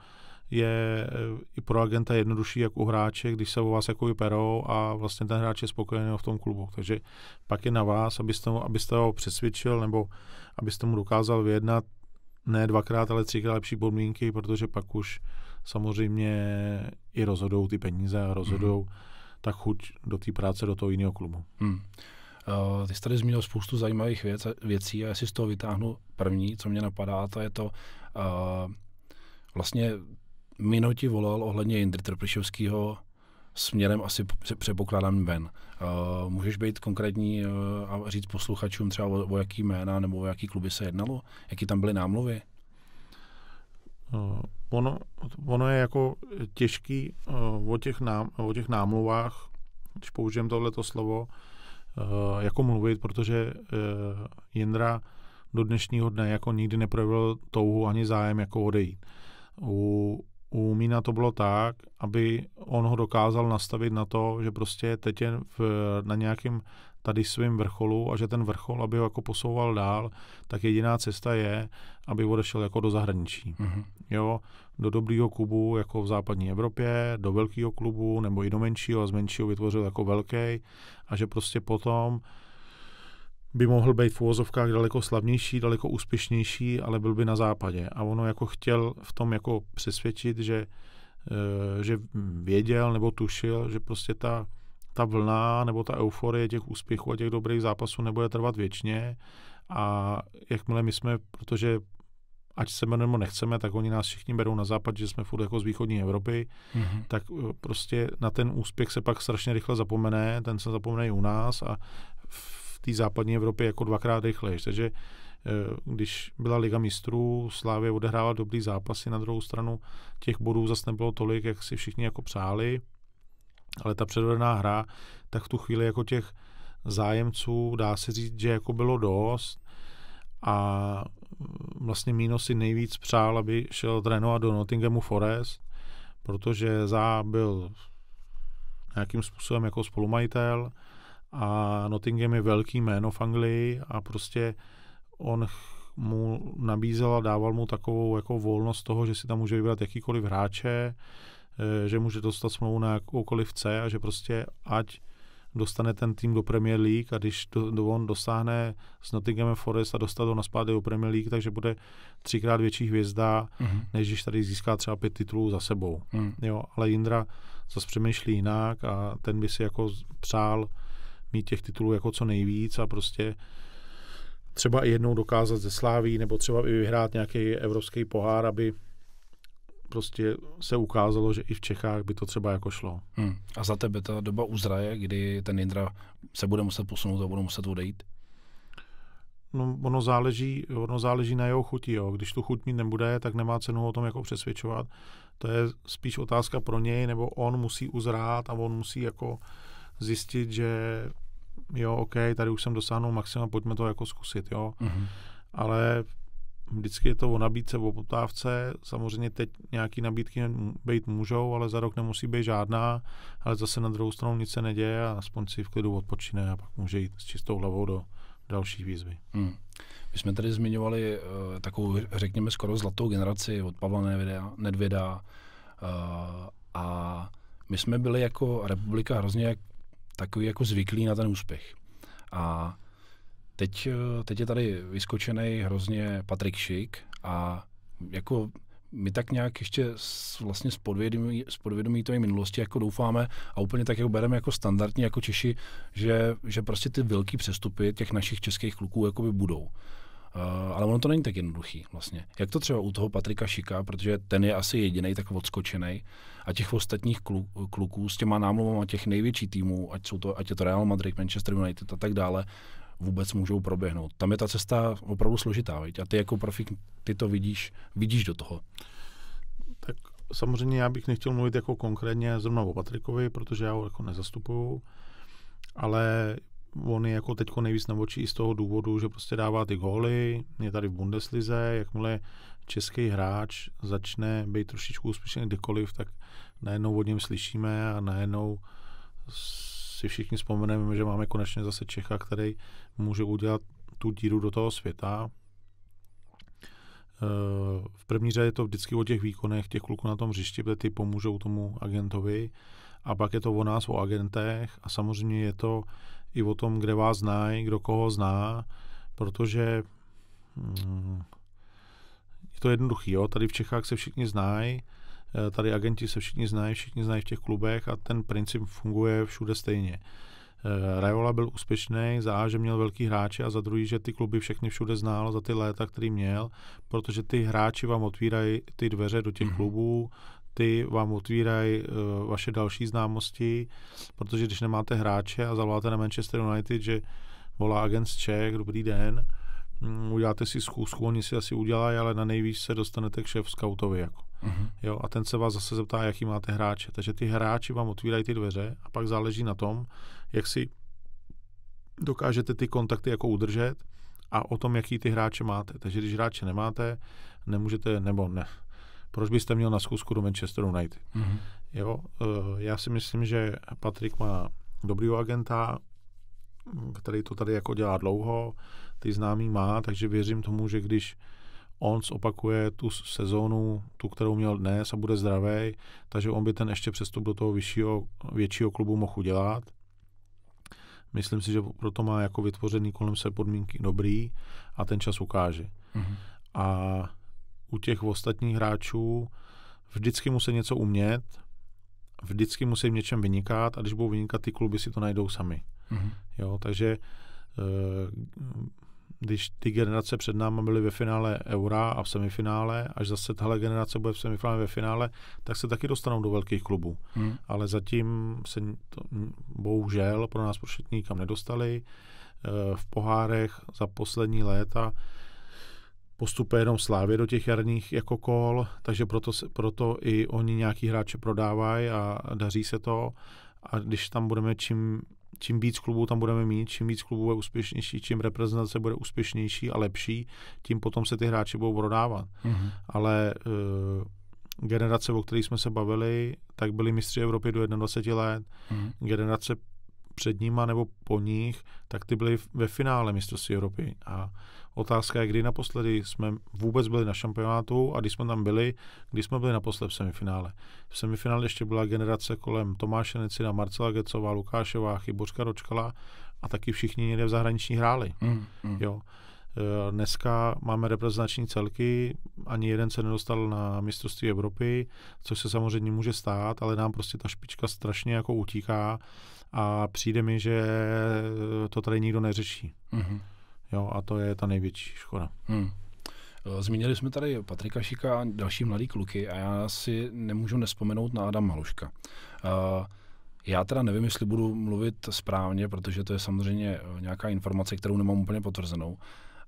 je eh, i pro agenta jednodušší, jak u hráče, když se o vás jako perou a vlastně ten hráč je spokojený v tom klubu. Takže pak je na vás, abyste, abyste ho přesvědčil nebo abyste mu dokázal vyjednat ne dvakrát, ale třikrát lepší podmínky, protože pak už samozřejmě i rozhodou ty peníze a rozhodou mm. ta chuť do té práce do toho jiného klubu. Mm. Uh, ty jsi tady zmínil spoustu zajímavých věc, věcí a já si z toho vytáhnu první, co mě napadá, to je to, uh, vlastně Mino ti volal ohledně Jindry Trpišovského směrem asi přepokládám ven. Uh, můžeš být konkrétní uh, a říct posluchačům třeba o, o jaký jména nebo o jaký kluby se jednalo? Jaký tam byly námluvy? Uh, ono, ono je jako těžký uh, o, těch nám, o těch námluvách, když použijem tohleto slovo, uh, jako mluvit, protože uh, Jindra do dnešního dne jako nikdy neprojevil touhu ani zájem jako odejít. U u Mína to bylo tak, aby on ho dokázal nastavit na to, že prostě teď je v, na nějakém tady svým vrcholu a že ten vrchol, aby ho jako posouval dál, tak jediná cesta je, aby odešel jako do zahraničí. Mm-hmm. Jo, do dobrýho klubu jako v západní Evropě, do velkého klubu nebo i do menšího a z menšího vytvořil jako velký a že prostě potom uh, by mohl být v úvozovkách daleko slavnější, daleko úspěšnější, ale byl by na západě. A ono jako chtěl v tom jako přesvědčit, že, eh, že věděl nebo tušil, že prostě ta, ta vlna nebo ta euforie těch úspěchů a těch dobrých zápasů nebude trvat věčně. A jakmile my jsme, protože ať se nebo nechceme, tak oni nás všichni berou na západ, že jsme furt jako z východní Evropy, mm-hmm. tak eh, prostě na ten úspěch se pak strašně rychle zapomene, ten se zapomene i u nás a té západní Evropy jako dvakrát rychleji. Takže eh, když byla Liga mistrů, Slávě odehrála dobrý zápasy, na druhou stranu těch bodů zase nebylo tolik, jak si všichni jako přáli, ale ta předvedená hra, tak v tu chvíli jako těch zájemců, dá se říct, že jako bylo dost a mm, vlastně Míno si nejvíc přál, aby šel trénovat do Nottinghamu Forest, protože Zá byl nějakým způsobem jako spolumajitel, a Nottingham je velký jméno v Anglii a prostě on mu nabízel a dával mu takovou jako volnost toho, že si tam může vybrat jakýkoliv hráče, eh, že může dostat smlouvu na jakoukoliv C a že prostě ať dostane ten tým do Premier League a když do, do on dosáhne s Nottingham Forest a dostat ho naspátky do Premier League, takže bude třikrát větší hvězda, mm-hmm. než když tady získá třeba pět titulů za sebou. Mm. Jo, ale Jindra zase přemýšlí jinak a ten by si jako přál mít těch titulů jako co nejvíc a prostě třeba i jednou dokázat ze Sláví nebo třeba i vyhrát nějaký evropský pohár, aby prostě se ukázalo, že i v Čechách by to třeba jako šlo. Hmm. A za tebe ta doba uzraje, kdy ten Indra se bude muset posunout a bude muset odejít? No, ono záleží, ono záleží na jeho chuti. Jo. Když tu chuť mít nebude, tak nemá cenu o tom jako přesvědčovat. To je spíš otázka pro něj, nebo on musí uzrát a on musí jako zjistit, že jo, OK, tady už jsem dosáhnul maxima, pojďme to jako zkusit, jo. Mm-hmm. Ale vždycky je to o nabídce, o poptávce. Samozřejmě teď nějaký nabídky být můžou, ale za rok nemusí být žádná, ale zase na druhou stranu nic se neděje a aspoň si v klidu odpočine a pak může jít s čistou hlavou do další výzvy. Mm. My jsme tady zmiňovali uh, takovou, řekněme, skoro zlatou generaci od Pavla Nedvěda, Nedvěda uh, a my jsme byli jako republika hrozně takový jako zvyklý na ten úspěch. A teď, teď je tady vyskočený hrozně Patrik Šik a jako my tak nějak ještě s, vlastně s podvědomí, s podvědomí i minulosti jako doufáme a úplně tak jako bereme jako standardní jako Češi, že, že prostě ty velký přestupy těch našich českých kluků by budou. Uh, ale ono to není tak jednoduchý vlastně. Jak to třeba u toho Patrika Šika, protože ten je asi jediný tak odskočený a těch ostatních klu, kluků s těma námluvama těch největší týmů, ať, jsou to, ať je to Real Madrid, Manchester United a tak dále, vůbec můžou proběhnout. Tam je ta cesta opravdu složitá, viď? a ty jako profik, ty to vidíš, vidíš do toho. Tak samozřejmě já bych nechtěl mluvit jako konkrétně zrovna o Patrikovi, protože já ho jako nezastupuju, ale on je jako teďko nejvíc na oči i z toho důvodu, že prostě dává ty góly, je tady v Bundeslize, jakmile český hráč začne být trošičku úspěšný kdykoliv, tak najednou o něm slyšíme a najednou si všichni vzpomeneme, že máme konečně zase Čecha, který může udělat tu díru do toho světa. Eh, v první řadě je to vždycky o těch výkonech těch kluků na tom hřišti, protože ty pomůžou tomu agentovi. A pak je to o nás, o agentech a samozřejmě je to i o tom, kde vás zná, kdo koho zná, protože mm, je to jednoduchý, jo? tady v Čechách se všichni znají, eh, tady agenti se všichni znají, všichni znají v těch klubech a ten princip funguje všude stejně. Eh, Rajola byl úspěšný za A, že měl velký hráče a za druhý, že ty kluby všechny všude znal za ty léta, který měl, protože ty hráči vám otvírají ty dveře do těch mm-hmm. klubů, ty vám otvírají uh, vaše další známosti, protože když nemáte hráče a zavoláte na Manchester United, že volá agent z Čech, dobrý den, um, uděláte si schůzku, oni si asi udělají, ale na nejvíc se dostanete k šéf scoutovi. Jako. Uh-huh. Jo, a ten se vás zase zeptá, jaký máte hráče. Takže ty hráči vám otvírají ty dveře a pak záleží na tom, jak si dokážete ty kontakty jako udržet a o tom, jaký ty hráče máte. Takže když hráče nemáte, nemůžete, nebo ne, proč byste měl na schůzku do Manchester United? Mm-hmm. Jo, eh, já si myslím, že Patrik má dobrýho agenta, který to tady jako dělá dlouho, ty známý má, takže věřím tomu, že když on zopakuje tu sezónu, tu, kterou měl dnes a bude zdravý, takže on by ten ještě přestup do toho vyššího, většího klubu mohl udělat. Myslím si, že proto má jako vytvořený kolem se podmínky dobrý a ten čas ukáže. Mm-hmm. A u těch ostatních hráčů vždycky musí něco umět, vždycky musí v něčem vynikat a když budou vynikat, ty kluby si to najdou sami. Mm-hmm. Jo, takže eh, když ty generace před náma byly ve finále Eura a v semifinále, až zase tahle generace bude v semifinále ve finále, tak se taky dostanou do velkých klubů. Hmm. Ale zatím se to, bohužel pro nás pro nikam nedostali. Eh, v pohárech za poslední léta postupuje jenom Slávě do těch jarních jako kol, takže proto, proto i oni nějaký hráče prodávají a daří se to. A když tam budeme čím, čím víc klubů tam budeme mít, čím víc klubů je úspěšnější, čím reprezentace bude úspěšnější a lepší, tím potom se ty hráči budou prodávat. Mm-hmm. Ale e, generace, o které jsme se bavili, tak byli mistři Evropy do 21 let. Mm-hmm. Generace před nima nebo po nich, tak ty byly ve finále mistrovství Evropy. A otázka je, kdy naposledy jsme vůbec byli na šampionátu a když jsme tam byli, kdy jsme byli naposled v semifinále. V semifinále ještě byla generace kolem Tomáše Necina, Marcela Gecová, Lukášová, Chybořka Ročkala a taky všichni někde v zahraničí hráli. Mm, mm. Jo. E, dneska máme reprezentační celky, ani jeden se nedostal na mistrovství Evropy, což se samozřejmě může stát, ale nám prostě ta špička strašně jako utíká a přijde mi, že eh, to tady nikdo neřeší. Mm-hmm. Jo, a to je ta největší škoda. Mm. Zmínili jsme tady Patrika Šika a další mladý kluky a já si nemůžu nespomenout na Adam Maluška. Eh, já teda nevím, jestli budu mluvit správně, protože to je samozřejmě nějaká informace, kterou nemám úplně potvrzenou,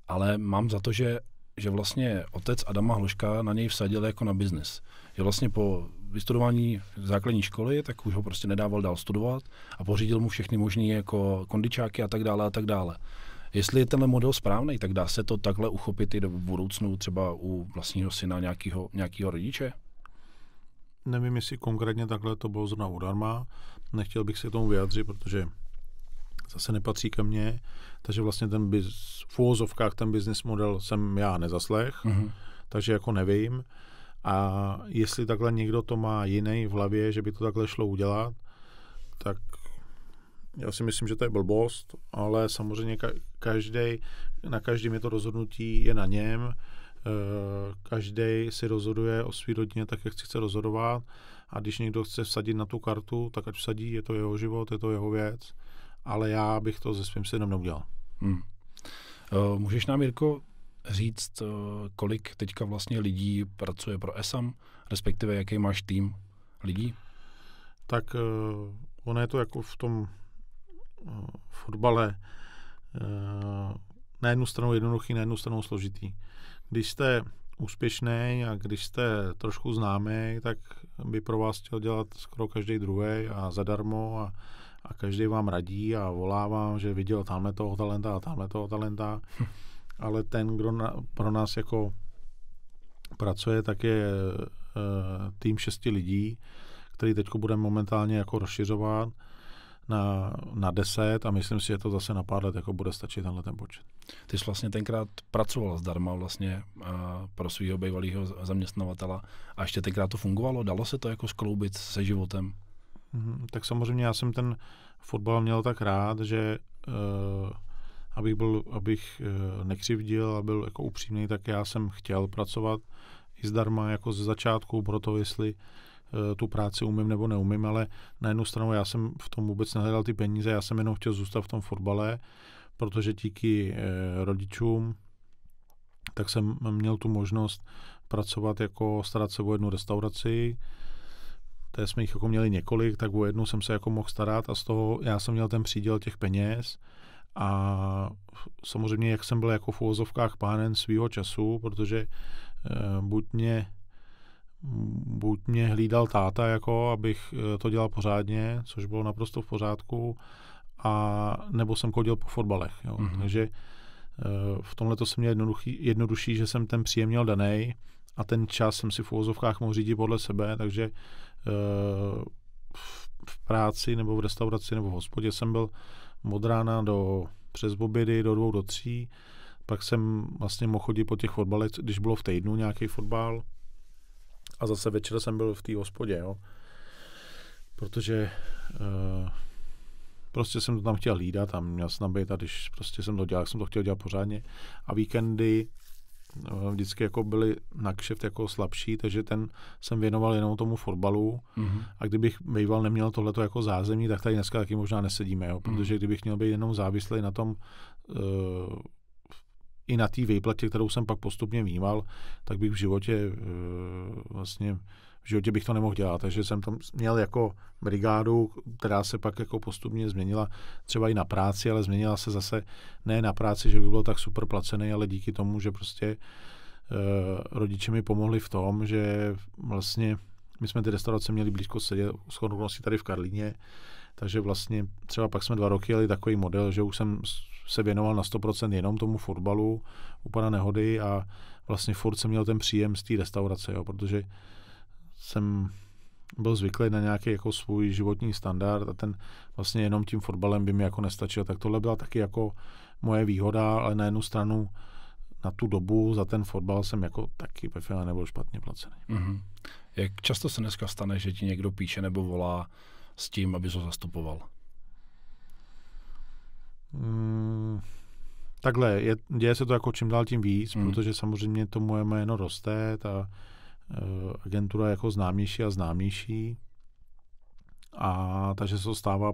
ale mám za to, že že vlastně otec Adama Hluška na něj vsadil jako na biznis. Že vlastně po vystudování základní školy, tak už ho prostě nedával dál studovat a pořídil mu všechny možné jako kondičáky a tak dále a tak dále. Jestli je tenhle model správný, tak dá se to takhle uchopit i do budoucnu třeba u vlastního syna nějakého, nějakého rodiče? Nevím, jestli konkrétně takhle to bylo zrovna udarma. Nechtěl bych se tomu vyjádřit, protože zase nepatří ke mně. Takže vlastně ten biz, v úvozovkách ten business model jsem já nezaslech, mm-hmm. takže jako nevím. A jestli takhle někdo to má jiný v hlavě, že by to takhle šlo udělat, tak já si myslím, že to je blbost, ale samozřejmě každý, na každém je to rozhodnutí, je na něm. E, každý si rozhoduje o svý rodině tak, jak si chce rozhodovat. A když někdo chce vsadit na tu kartu, tak ať vsadí, je to jeho život, je to jeho věc. Ale já bych to se svým synem neudělal. Hmm. Můžeš nám, Jirko, říct, eh, kolik teďka vlastně lidí pracuje pro ESAM, respektive jaký máš tým lidí? Tak eh, ono je to jako v tom eh, fotbale na jednu stranu jednoduchý, na jednu stranu složitý. Když jste úspěšný a když jste trošku známý, tak by pro vás chtěl dělat skoro každý druhý a zadarmo a, a každý vám radí a volá vám, že viděl tamhle toho talenta a tamhle toho talenta. Hm ale ten, kdo na, pro nás jako pracuje, tak je uh, tým šesti lidí, který teď budeme momentálně jako rozšiřovat na, na deset a myslím si, že to zase na pár let jako bude stačit tenhle ten počet. Ty jsi vlastně tenkrát pracoval zdarma vlastně uh, pro svého bývalého zaměstnavatele a ještě tenkrát to fungovalo? Dalo se to jako skloubit se životem? Mm, tak samozřejmě já jsem ten fotbal měl tak rád, že uh, abych, byl, abych eh, nekřivdil a byl jako upřímný, tak já jsem chtěl pracovat i zdarma jako ze začátku, proto jestli eh, tu práci umím nebo neumím, ale na jednu stranu já jsem v tom vůbec nehledal ty peníze, já jsem jenom chtěl zůstat v tom fotbale, protože díky eh, rodičům tak jsem měl tu možnost pracovat jako starat se o jednu restauraci, té jsme jich jako měli několik, tak o jednu jsem se jako mohl starat a z toho já jsem měl ten příděl těch peněz, a samozřejmě, jak jsem byl jako v úvozovkách pánem svého času, protože e, buď mě buď mě hlídal táta, jako abych eh, to dělal pořádně, což bylo naprosto v pořádku, a nebo jsem chodil po fotbalech. Jo. Mm-hmm. Takže e, v tomhle to jsem měl jednoduchý, jednodušší, že jsem ten příjem měl daný a ten čas jsem si v úvozovkách mohl řídit podle sebe, takže e, v, v práci nebo v restauraci nebo v hospodě jsem byl od rána do přes obědy, do dvou, do tří. Pak jsem vlastně mohl chodit po těch fotbalech, když bylo v týdnu nějaký fotbal. A zase večer jsem byl v té hospodě, jo. Protože uh, prostě jsem to tam chtěl hlídat a měl jsem tam být a když prostě jsem to dělal, jsem to chtěl dělat pořádně. A víkendy Eh, vždycky jako byli na kšeft jako slabší, takže ten jsem věnoval jenom tomu fotbalu. Mm-hmm. A kdybych býval neměl tohleto jako zázemí, tak tady dneska taky možná nesedíme, jo? Mhm. protože mm-hmm. kdybych měl být jenom závislý na tom uh, i na té výplatě, kterou jsem pak postupně vnímal, tak bych v životě uh, vlastně v životě bych to nemohl dělat, takže jsem tam měl jako brigádu, která se pak jako postupně změnila třeba i na práci, ale změnila se zase ne na práci, že by byl tak super placený, ale díky tomu, že prostě e, rodiče mi pomohli v tom, že vlastně my jsme ty restaurace měli blízko sedět, schodnosti tady v Karlíně, takže vlastně třeba pak jsme dva roky jeli takový model, že už jsem se věnoval na 100% jenom tomu fotbalu u pana Nehody a vlastně furt jsem měl ten příjem z té restaurace, jo, protože jsem byl zvyklý na nějaký jako svůj životní standard a ten vlastně jenom tím fotbalem by mi jako nestačil. Tak tohle byla taky jako moje výhoda, ale na jednu stranu na tu dobu za ten fotbal jsem jako taky ve finále nebyl špatně placený. Mm-hmm. Jak často se dneska stane, že ti někdo píše nebo volá s tím, aby ho zastupoval? Mm, takhle, je, děje se to jako čím dál tím víc, mm. protože samozřejmě to moje jméno roste, ta, Eh, agentura jako známější a známější. A takže se to stává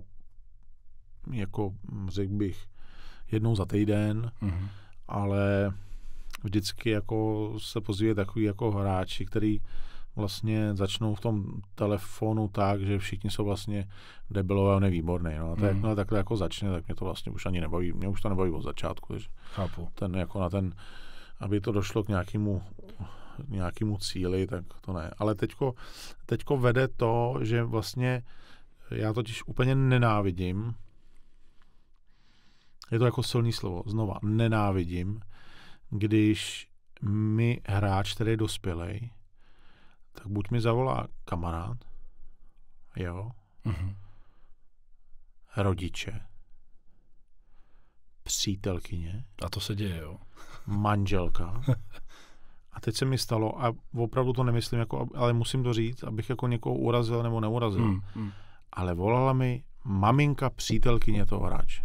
jako, řekl bych, jednou za týden, mm-hmm. ale vždycky jako se pozývají takový jako hráči, který vlastně začnou v tom telefonu tak, že všichni jsou vlastně debilové a nevýborné. No. A to, mm. jakmile mhm. no, takhle jako začne, tak mě to vlastně už ani nebaví. Mě už to nebaví od začátku. Takže Chápu. Ten jako na ten, aby to došlo k nějakému nějakému cíli, tak to ne. Ale teďko, teďko vede to, že vlastně já totiž úplně nenávidím, je to jako silný slovo, znova, nenávidím, když mi hráč, který je dospělej, tak buď mi zavolá kamarád, jo, uh-huh. rodiče, přítelkyně. A to se děje, jo. Manželka. *laughs* A teď se mi stalo, a opravdu to nemyslím, jako, ale musím to říct, abych jako někoho urazil nebo neurazil. Hmm, hmm. Ale volala mi maminka přítelkyně toho hráče.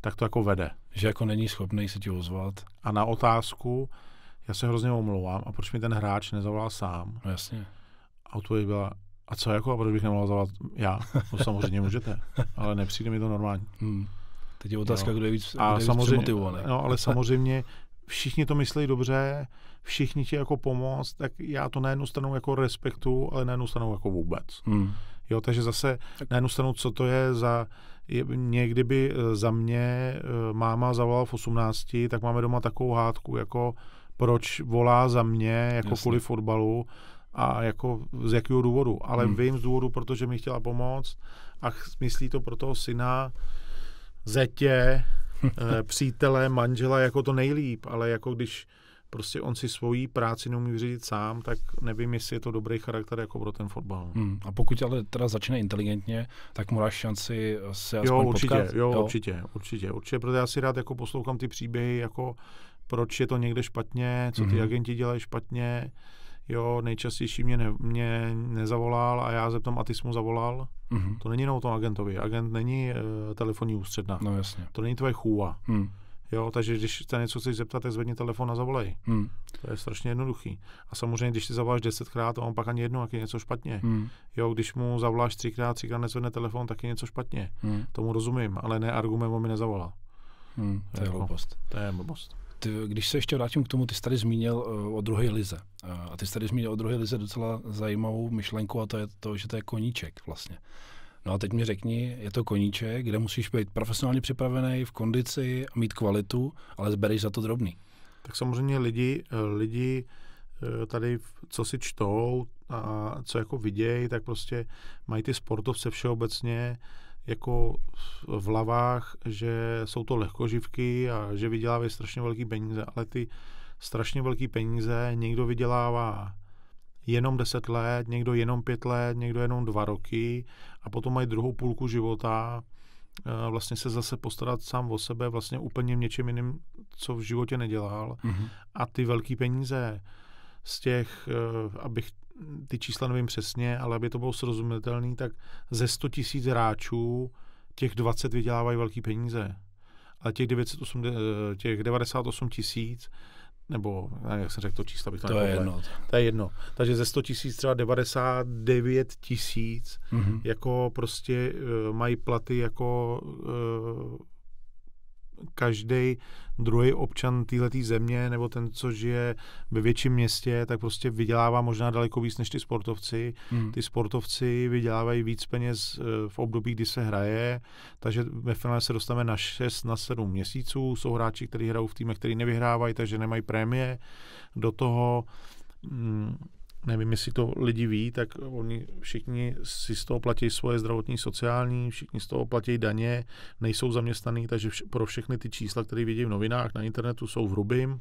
Tak to jako vede. Že jako není schopný se ti ozvat. A na otázku, já se hrozně omlouvám, a proč mi ten hráč nezavolal sám? No jasně. A odpověď byla, a co jako, a proč bych nemohl zavolat já? No samozřejmě můžete, *laughs* ale nepřijde mi to normální. Hmm. Teď je otázka, jo. kdo je víc, kdo je samozřejmě, víc No, ale samozřejmě všichni to myslí dobře, všichni ti jako pomoct, tak já to na jednu stranu jako respektu, ale na jednu stranu jako vůbec. Hmm. Jo, takže zase na jednu stranu, co to je za... Je, někdy by eh, za mě eh, máma zavolala v 18, tak máme doma takovou hádku, jako proč volá za mě, jako Jasně. kvůli fotbalu a jako z jakého důvodu. Ale hmm. vím z důvodu, protože mi chtěla pomoct a myslí to pro toho syna, zetě, *laughs* eh, přítele, manžela jako to nejlíp, ale jako když prostě on si svoji práci neumí vyřídit sám, tak nevím, jestli je to dobrý charakter jako pro ten fotbal. Hmm. A pokud ale teda začne inteligentně, tak mu dáš šanci se jo, aspoň jo, určitě, potkat. Jo, jo, určitě, určitě, určitě, protože já si rád jako poslouchám ty příběhy, jako proč je to někde špatně, co ty hmm. agenti dělají špatně, jo, nejčastější mě, ne, mě nezavolal a já zeptám, a ty jsi mu zavolal? Mm-hmm. To není jenom o tom agentovi. Agent není e, telefonní ústředna. No jasně. To není tvoje chůva. Mm. Jo, takže když se něco chceš zeptat, tak zvedni telefon a zavolej. Hmm. To je strašně jednoduchý. A samozřejmě, když si zavoláš desetkrát a on pak ani jednou, tak je něco špatně. Hmm. Jo, když mu zavoláš třikrát, třikrát nezvedne telefon, tak je něco špatně. Hmm. Tomu rozumím, ale ne argument, on mi nezavolá. Hmm, to je jako, blbost. To je blbost. Ty, když se ještě vrátím k tomu, ty jsi tady zmínil uh, o druhé lize. Uh, a ty jsi tady zmínil o druhé lize docela zajímavou myšlenku a to je to, že to je koníček vlastně. Uh, No a teď mi řekni, je to koníček, kde musíš být profesionálně připravený, v kondici, mít kvalitu, ale zbereš za to drobný. Tak samozřejmě lidi, eh, lidi eh, tady, co si čtou a co jako vidějí, tak prostě mají ty sportovce všeobecně jako v lavách, že jsou to lehkoživky a že vydělávají strašně velký peníze, ale ty strašně velký peníze někdo vydělává jenom 10 let, někdo jenom 5 let, někdo jenom 2 roky a potom mají druhou půlku života eh, vlastně se zase postarat sám o sebe vlastně úplně v něčem jiným, co v životě nedělal. Mm-hmm. A ty velké peníze z těch, eh, abych ty čísla nevím přesně, ale aby to bylo srozumitelné, tak ze 100 tisíc hráčů těch 20 vydělávají velké peníze. Ale těch, 98, eh, těch 98 tisíc nebo ne, jak jsem řekl to číslo, bych to, to je jedno. To je jedno. Takže ze 100 tisíc třeba 99 tisíc mm-hmm. jako prostě uh, mají platy jako uh, každý druhý občan této země nebo ten, co žije ve větším městě, tak prostě vydělává možná daleko víc než ty sportovci. Hmm. Ty sportovci vydělávají víc peněz eh, v období, kdy se hraje, takže ve finále se dostaneme na 6, na 7 měsíců. Jsou hráči, kteří hrají v týmech, kteří nevyhrávají, takže nemají prémie. Do toho mm, nevím, jestli to lidi ví, tak oni všichni si z toho platí svoje zdravotní, sociální, všichni z toho platí daně, nejsou zaměstnaný, takže vš- pro všechny ty čísla, které vidí v novinách, na internetu, jsou v hrubým.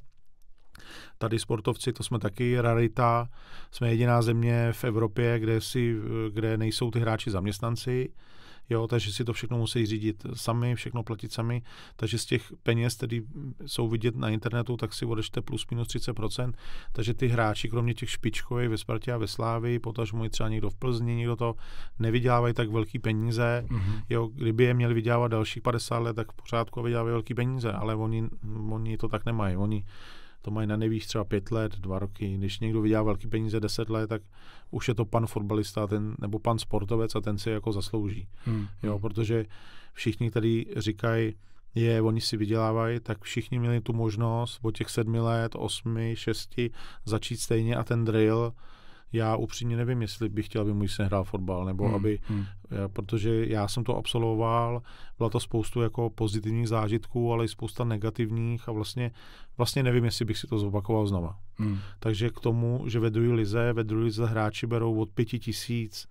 Tady sportovci, to jsme taky rarita. Jsme jediná země v Evropě, kde, si, kde nejsou ty hráči zaměstnanci jo, takže si to všechno musí řídit sami, všechno platit sami, takže z těch peněz, které jsou vidět na internetu, tak si odečte plus minus 30%, takže ty hráči, kromě těch špičkových ve Spartě a ve Slávi, potažmo i třeba někdo v Plzni, někdo to nevydělávají tak velký peníze, mm-hmm. jo, kdyby je měli vydělávat dalších 50 let, tak pořádku vydělávají velký peníze, ale oni, oni to tak nemají, oni to mají na nejvíc třeba pět let, dva roky. Když někdo vydělá velký peníze deset let, tak už je to pan fotbalista ten, nebo pan sportovec a ten si jako zaslouží. Hmm. Jo, hmm. protože všichni, kteří říkají, je, oni si vydělávají, tak všichni měli tu možnost po těch sedmi let, osmi, šesti začít stejně a ten drill já upřímně nevím, jestli bych chtěl, aby můj syn hrál fotbal, nebo hmm, aby, hmm. Eh, protože já jsem to absolvoval, byla to spoustu jako pozitivních zážitků, ale i spousta negativních a vlastně, vlastně nevím, jestli bych si to zopakoval znova. Hmm. Takže k tomu, že ve druhé lize, ve druhé lize hráči berou od pěti tisíc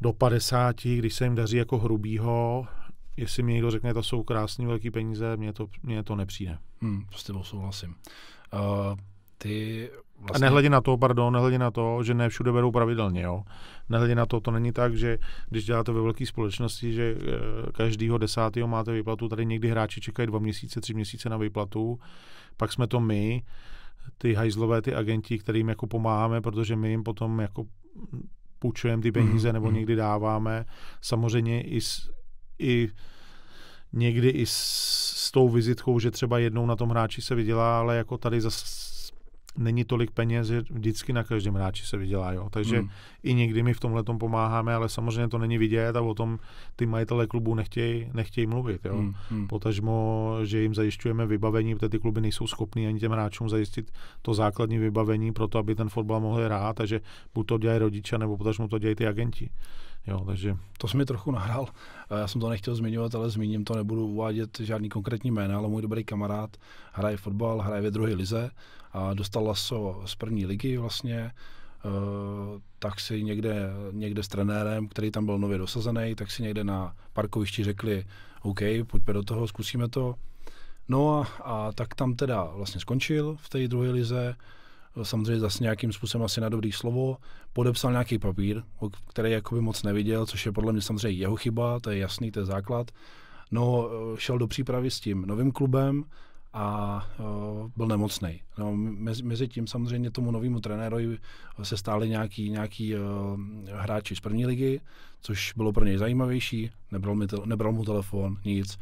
do 50, když se jim daří jako hrubýho, jestli mi někdo řekne, to jsou krásné velké peníze, mně to, mně to nepřijde. Hmm, s tebou souhlasím. Uh, ty Vlastně... A nehledě na to, pardon, nehledě na to, že ne všude berou pravidelně, jo. Nehledě na to, to není tak, že když děláte ve velké společnosti, že eh, každýho desátého máte výplatu, tady někdy hráči čekají dva měsíce, tři měsíce na výplatu, pak jsme to my, ty hajzlové, ty agenti, kterým jako pomáháme, protože my jim potom jako půjčujeme ty peníze mm-hmm. nebo mhm. někdy dáváme. Samozřejmě i, s, i někdy i s, s tou vizitkou, že třeba jednou na tom hráči se vydělá, ale jako tady zase není tolik peněz, že vždycky na každém hráči se vydělá. Jo. Takže hmm. i někdy my v tomhle tom pomáháme, ale samozřejmě to není vidět a o tom ty majitelé klubů nechtějí nechtěj mluvit. Jo. Hmm. Hmm. Potažmo, že jim zajišťujeme vybavení, protože ty kluby nejsou schopní ani těm hráčům zajistit to základní vybavení pro to, aby ten fotbal mohl hrát, takže buď to dělají rodiče, nebo potažmo to dělají ty agenti. Jo, takže... To jsi mi trochu nahrál. Já jsem to nechtěl zmiňovat, ale zmíním to, nebudu uvádět žádný konkrétní jména, ale můj dobrý kamarád hraje fotbal, hraje ve druhé lize a dostal Laso z první ligy vlastně, e, tak si někde, někde s trenérem, který tam byl nově dosazený, tak si někde na parkovišti řekli, OK, pojďme do toho, zkusíme to. No a, a tak tam teda vlastně skončil v té druhé lize, samozřejmě zase nějakým způsobem asi na dobrý slovo, podepsal nějaký papír, který jakoby moc neviděl, což je podle mě samozřejmě jeho chyba, to je jasný, to je základ. No, e, šel do přípravy s tím novým klubem, a uh, byl nemocný. No, mezi, mezi tím samozřejmě tomu novému trenérovi se stáli nějaký, nějaký uh, hráči z první ligy, což bylo pro něj zajímavější, nebral, mi te, nebral mu telefon, nic,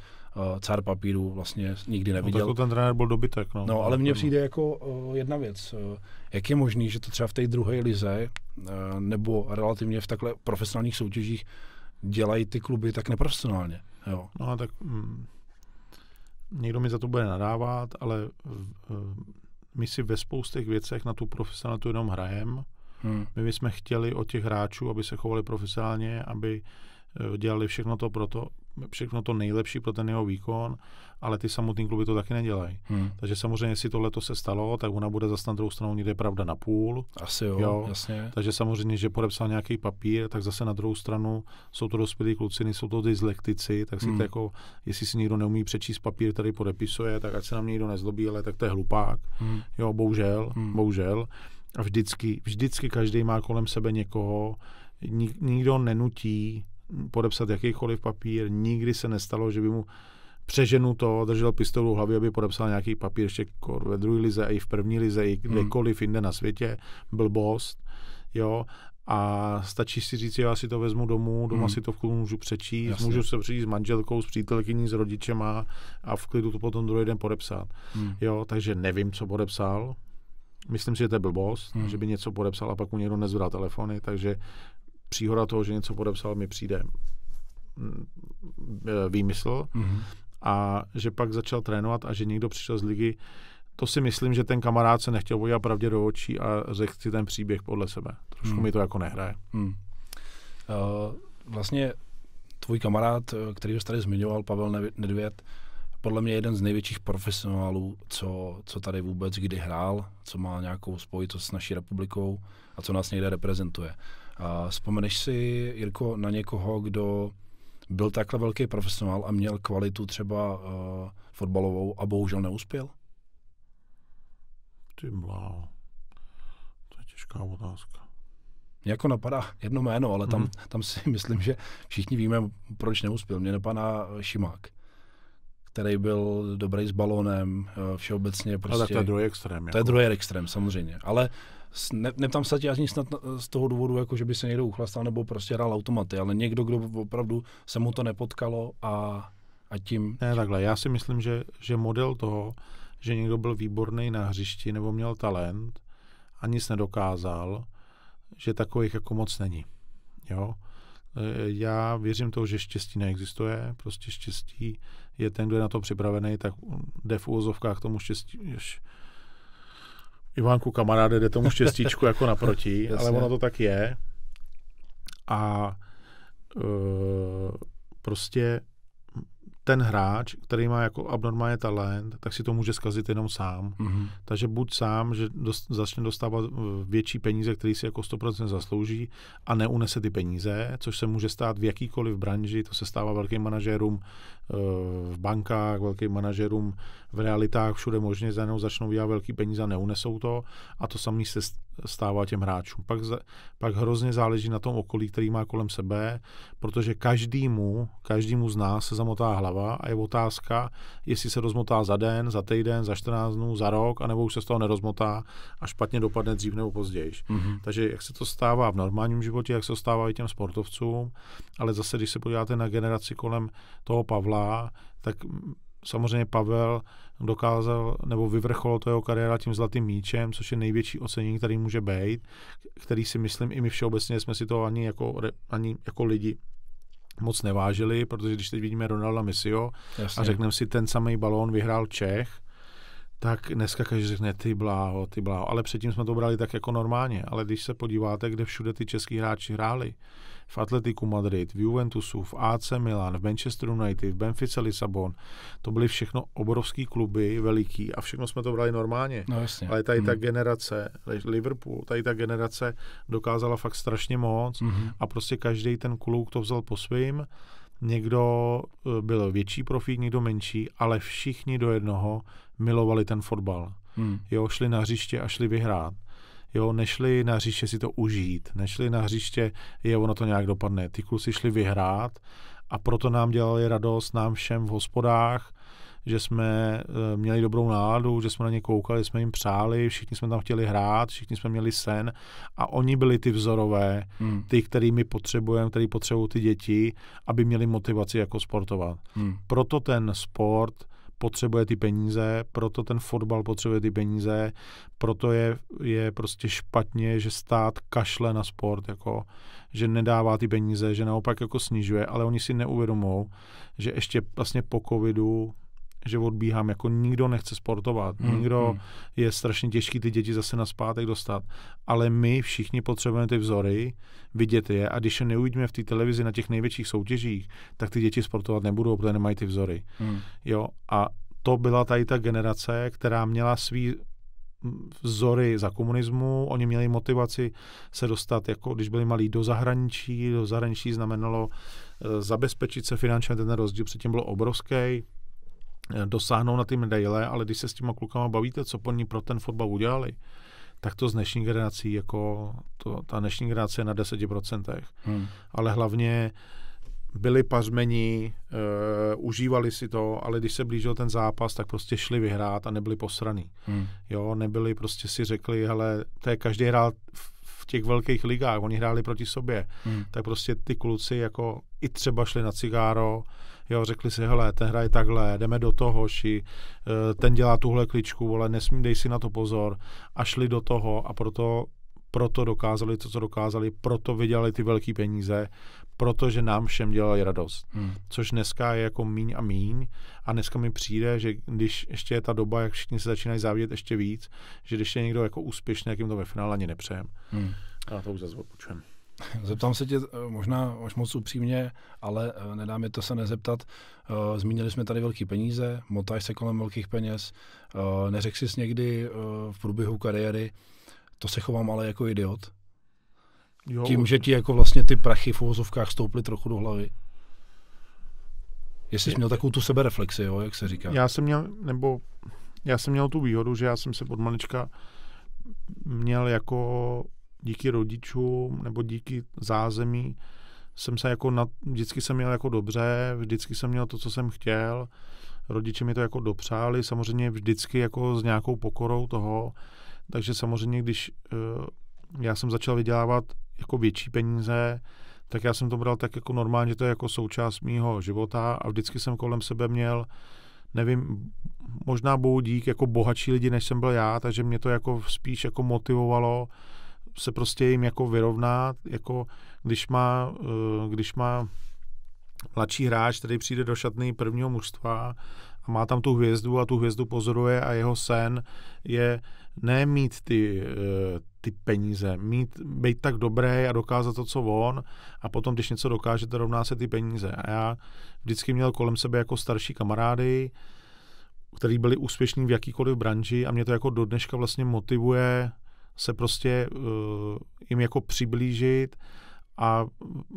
uh, cár papíru vlastně nikdy no, neviděl. No, tak ten trenér byl dobytek. No, no ale mně no. přijde jako uh, jedna věc, uh, jak je možný, že to třeba v té druhé lize uh, nebo relativně v takhle profesionálních soutěžích dělají ty kluby tak neprofesionálně. Jo. No tak hm někdo mi za to bude nadávat, ale my si ve spoustech věcech na tu profesionalitu jenom hrajem. Hmm. My bychom chtěli od těch hráčů, aby se chovali profesionálně, aby Eh, dělali všechno to, pro to, všechno to nejlepší pro ten jeho výkon, ale ty samotní kluby to taky nedělají. Hmm. Takže samozřejmě, jestli tohle se stalo, tak ona bude zase na druhou stranu někde pravda na půl. Asi jo, jo, jasně. Takže samozřejmě, že podepsal nějaký papír, tak zase na druhou stranu jsou to dospělí kluci, nejsou to dyslektici, tak si hmm. to jako, jestli si někdo neumí přečíst papír, který podepisuje, tak ať se na mě někdo nezlobí, ale tak to je hlupák. Hmm. Jo, bohužel, hmm. bohužel. A vždycky, vždycky každý má kolem sebe někoho, nik, nikdo nenutí podepsat jakýkoliv papír, nikdy se nestalo, že by mu přeženu to, držel pistolu v hlavě, aby podepsal nějaký papír ještě ve druhé lize, i v první lize, i hmm. kdekoliv jinde na světě, blbost, jo, a stačí si říct, já si to vezmu domů, doma hmm. si to v klubu můžu přečíst, Jasně. můžu se přijít s manželkou, s přítelkyní, s rodičema a v klidu to potom druhý den podepsat. Hmm. Jo, takže nevím, co podepsal, Myslím si, že to je blbost, hmm. že by něco podepsal a pak mu někdo nezvedá telefony, takže příhoda toho, že něco podepsal, mi přijde mm, e, výmysl. Mm-hmm. A že pak začal trénovat a že někdo přišel z ligy, to si myslím, že ten kamarád se nechtěl podívat pravdě do očí a řekl si ten příběh podle sebe. Trošku mm. mi to jako nehraje. Mm. Uh, vlastně tvůj kamarád, e, který ho tady zmiňoval, Pavel Nedvěd, podle mě jeden z největších profesionálů, co, co tady vůbec kdy hrál, co má nějakou spojitost s naší republikou a co nás někde reprezentuje. A vzpomeneš si, Jirko, na někoho, kdo byl takhle velký profesionál a měl kvalitu třeba uh, fotbalovou a bohužel neuspěl? Ty bláho. To je těžká otázka. Mě jako napadá jedno jméno, ale tam, mm-hmm. tam si *laughs* myslím, že všichni víme, proč neuspěl. Mě napadá eh, Šimák, který byl dobrý s balónem, eh, všeobecně prostě... Ale to je prostě- druhý extrém. To jako. je druhý extrém, samozřejmě. Ale ne, neptám se tě ani snad z toho důvodu, jako že by se někdo uchlastal nebo prostě hrál automaty, ale někdo, kdo opravdu se mu to nepotkalo a, a tím... Ne, takhle, já si myslím, že, že model toho, že někdo byl výborný na hřišti nebo měl talent a nic nedokázal, že takových jako moc není. Jo? E, já věřím toho, že štěstí neexistuje, prostě štěstí je ten, kdo je na to připravený, tak jde v úvozovkách tomu štěstí, Ivánku kamaráde, jde tomu štěstíčku jako naproti, *laughs* ale ono to tak je. A e, prostě ten hráč, který má jako abnormálně talent, tak si to může zkazit jenom sám. Mm-hmm. Takže buď sám, že dost, začne dostávat e, větší peníze, který si jako 100% zaslouží a neunese ty peníze, což se může stát v jakýkoliv branži, to se stává velkým manažerům e, v bankách, velkým manažerům v realitách všude možně za jenom začnou dělat velký peníze a neunesou to a to samé se stává těm hráčům. Pak, pak hrozně záleží na tom okolí, který má kolem sebe, protože každému, každému z nás se zamotá hlava a je otázka, jestli se rozmotá za den, za týden, za 14 dnů, za rok, anebo už se z toho nerozmotá a špatně dopadne dřív nebo později. Mm-hmm. Takže jak se to stává v normálním životě, jak se to stává i těm sportovcům, ale zase, když se podíváte na generaci kolem toho Pavla, tak samozřejmě Pavel dokázal nebo vyvrcholil to jeho kariéra tím zlatým míčem, což je největší ocenění, který může být, který si myslím i my všeobecně jsme si to ani jako, ani jako lidi moc nevážili, protože když teď vidíme Ronalda Misio Jasně. a řekneme si, ten samý balón vyhrál Čech, tak dneska každý řekne ty bláho, ty bláho. Ale předtím jsme to brali tak jako normálně. Ale když se podíváte, kde všude ty český hráči hráli, v Atletiku Madrid, v Juventusu, v AC Milan, v Manchester United, v Benfice Lisabon. To byly všechno obrovský kluby, veliký a všechno jsme to brali normálně. No, jasně. Ale tady hmm. ta mhm. generace, Liverpool, tady ta generace dokázala fakt strašně moc hmm. a prostě každý ten kluk to vzal po svým někdo eh, byl větší profík, někdo menší, ale všichni do jednoho milovali ten fotbal. Hmm. Jo, šli na hřiště a šli vyhrát jo, nešli na hřiště si to užít, nešli na hřiště, je ono to nějak dopadne. Ty kluci šli vyhrát a proto nám dělali radost, nám všem v hospodách, že jsme eh, měli dobrou náladu, že jsme na ně koukali, jsme jim přáli, všichni jsme tam chtěli hrát, všichni jsme měli sen a oni byli ty vzorové, hmm. ty, který my potřebujeme, který potřebují ty děti, aby měli motivaci jako sportovat. Hmm. Proto ten sport potřebuje ty peníze, proto ten fotbal potřebuje ty peníze, proto je, je prostě špatně, že stát kašle na sport, jako, že nedává ty peníze, že naopak jako snižuje, ale oni si neuvědomou, že ještě vlastně po covidu že odbíhám, jako nikdo nechce sportovat, hmm, nikdo hmm. je strašně těžký ty děti zase na zpátek dostat, ale my všichni potřebujeme ty vzory, vidět je a když je neuvidíme v té televizi na těch největších soutěžích, tak ty děti sportovat nebudou, protože nemají ty vzory. Hmm. Jo, a to byla tady ta generace, která měla svý vzory za komunismu, oni měli motivaci se dostat, jako když byli malí, do zahraničí, do zahraničí znamenalo eh, zabezpečit se finančně, ten rozdíl předtím byl obrovský, Eh, dosáhnou na ty medaile, ale když se s těma klukama bavíte, co po ní pro ten fotbal udělali, tak to z dnešní generací, jako to, ta dnešní generace je na 10%. Hmm. Ale hlavně byli pařmeni, e, eh, užívali si to, ale když se blížil ten zápas, tak prostě šli vyhrát a nebyli posraný. Hmm. Jo, nebyli, prostě si řekli, hele, to je každý hrál v těch velkých ligách, oni hráli proti sobě, hmm. tak prostě ty kluci jako i třeba šli na cigáro, Jo, řekli si, hele, ten hraje takhle, jdeme do toho, ši, eh, ten dělá tuhle kličku, ale nesmí, dej si na to pozor. A šli do toho a proto proto dokázali to, co dokázali, proto vydělali ty velké peníze, protože nám všem dělali radost. Hmm. Což dneska je jako míň a míň a dneska mi přijde, že když ještě je ta doba, jak všichni se začínají závidět ještě víc, že když je někdo jako úspěšný, jak jim to ve finále ani nepřejem. Hmm. A to už zase odpočujeme. *laughs* Zeptám se tě eh, možná až moc upřímně, ale eh, nedá mi to se nezeptat. Eh, zmínili jsme tady velké peníze, motáš se kolem velkých peněz, neřekl jsi někdy v průběhu kariéry, to se chovám ale jako idiot. Jo. Tím, že ti jako vlastně ty prachy v uvozovkách stouply trochu do hlavy. Jestli jsi měl takovou tu sebereflexi, jo, jak se říká. Já jsem měl, nebo já jsem měl tu výhodu, že já jsem se od malička měl jako díky rodičům nebo díky zázemí jsem se jako na, vždycky jsem měl jako dobře, vždycky jsem měl to, co jsem chtěl, rodiče mi to jako dopřáli, samozřejmě vždycky jako s nějakou pokorou toho, takže samozřejmě, když uh, já jsem začal vydělávat jako větší peníze, tak já jsem to bral tak jako normálně, to je jako součást mýho života a vždycky jsem kolem sebe měl, nevím, možná bohu dík, jako bohatší lidi, než jsem byl já, takže mě to jako spíš jako motivovalo se prostě jim jako vyrovná, jako když má, eh, když má mladší hráč, který přijde do šatny prvního mužstva a má tam tu hvězdu a tu hvězdu pozoruje a jeho sen je nemít ty, eh, ty peníze, mít, být tak dobrý a dokázat to, co on a potom, když něco dokáže, to rovná se ty peníze. A já vždycky měl kolem sebe jako starší kamarády, který byli úspěšní v jakýkoliv branži a mě to jako do dneška vlastně motivuje se prostě uh, jim jako přiblížit a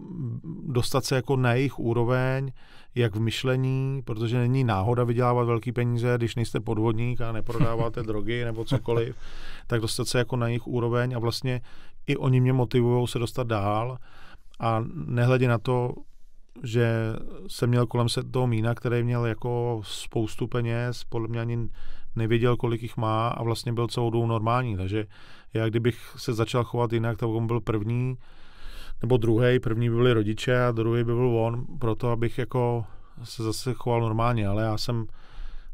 mm, dostat se jako na jejich úroveň, jak v myšlení, protože není náhoda vydělávat velký peníze, když nejste podvodník a neprodáváte *laughs* drogy nebo cokoliv, tak dostat se jako na jejich úroveň a vlastně i oni mě motivují se dostat dál a nehledě na to, že jsem měl kolem se toho mína, který měl jako spoustu peněz, podle mě ani nevěděl, kolik jich má a vlastně byl celou dobu normální. Takže já, kdybych se začal chovat jinak, tak on byl první nebo druhý, první by byli rodiče a druhý by byl on, proto abych jako se zase choval normálně, ale já jsem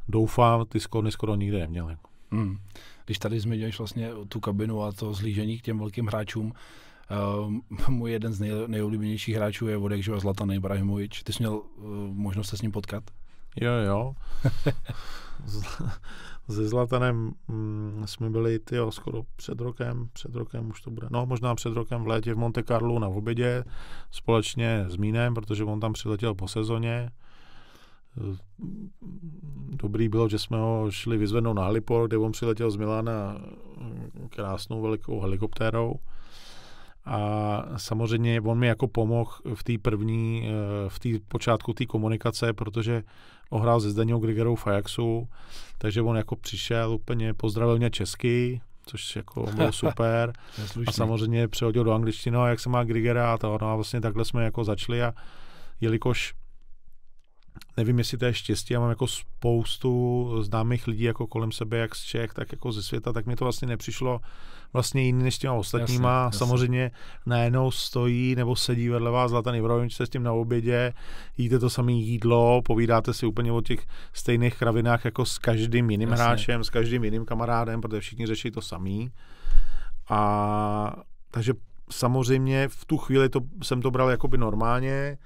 doufám, ty skony skoro nikde neměl. Jako. Hmm. Když tady zmiňuješ vlastně tu kabinu a to zlížení k těm velkým hráčům, Uh, můj jeden z nej, nejoblíbenějších hráčů je Vodek Živa Zlatan Ibrahimovič. Ty jsi měl uh, možnost se s ním potkat? Jo, jo. *laughs* se Zlatanem mm, jsme byli ty skoro před rokem, před rokem už to bude, no možná před rokem v létě v Monte Carlo na obědě společně s Mínem, protože on tam přiletěl po sezóně. E, dobrý bylo, že jsme ho šli vyzvednout na Halipol, kde on přiletěl z Milána e, krásnou velikou helikoptérou. A samozřejmě on mi jako pomohl v té první, e, v té počátku té komunikace, protože ohrál se Zdeněm Grigerou v Ajaxu, takže on jako přišel úplně, pozdravil mě česky, což jako bylo *laughs* super. a samozřejmě přehodil do angličtiny, no, jak se má Grigera a to, no a vlastně takhle jsme jako začali a jelikož nevím, jestli to je štěstí, já mám jako spoustu známých lidí jako kolem sebe, jak z Čech, tak jako ze světa, tak mi to vlastně nepřišlo vlastně jiný než těma ostatníma. Jasně, jasně. Samozřejmě najednou stojí nebo sedí vedle vás Zlatan Ibrahimovič, se s tím na obědě, jíte to samé jídlo, povídáte si úplně o těch stejných kravinách jako s každým jiným jasně. hráčem, s každým jiným kamarádem, protože všichni řeší to samý. A takže samozřejmě v tu chvíli to, jsem to bral jakoby normálně,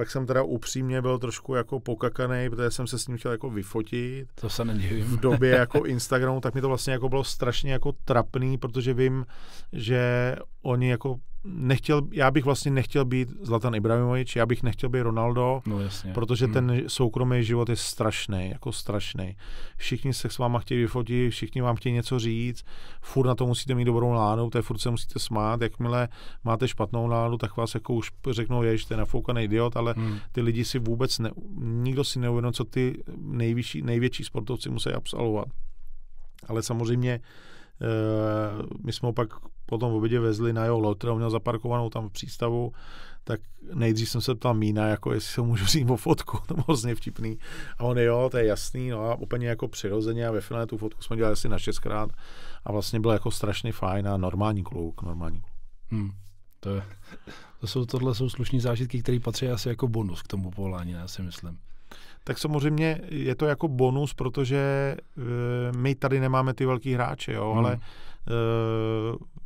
pak jsem teda upřímně byl trošku jako pokakaný, protože jsem se s ním chtěl jako vyfotit. To se nedivím. V době *laughs* jako Instagramu, tak mi to vlastně jako bylo strašně jako trapný, protože vím, že oni jako nechtěl, já bych vlastně nechtěl být Zlatan Ibrahimovič, já bych nechtěl být Ronaldo, no, jasně. protože hmm. ten soukromý život je strašný, jako strašný. Všichni se s váma chtějí vyfotit, všichni vám chtějí něco říct, furt na to musíte mít dobrou náladu, to je furt se musíte smát, jakmile máte špatnou náladu, tak vás jako už řeknou, že jste nafoukaný idiot, ale hmm. ty lidi si vůbec, ne, nikdo si neuvědomil, co ty nejvyšší, největší sportovci musí absolvovat. Ale samozřejmě eh, my jsme opak potom v obědě vezli na jeho kterou měl zaparkovanou tam v přístavu, tak nejdřív jsem se ptal Mína, jako jestli se můžu vzít o fotku, *laughs* to bylo hrozně vtipný. A on jo, to je jasný, no a úplně jako přirozeně a ve finále tu fotku jsme dělali asi na šestkrát a vlastně byl jako strašně fajn a normální kluk, normální kluk. Hmm. To, je, to jsou, tohle jsou slušní zážitky, které patří asi jako bonus k tomu povolání, já si myslím. Tak samozřejmě je to jako bonus, protože e, my tady nemáme ty velký hráče, jo, hmm. ale eh,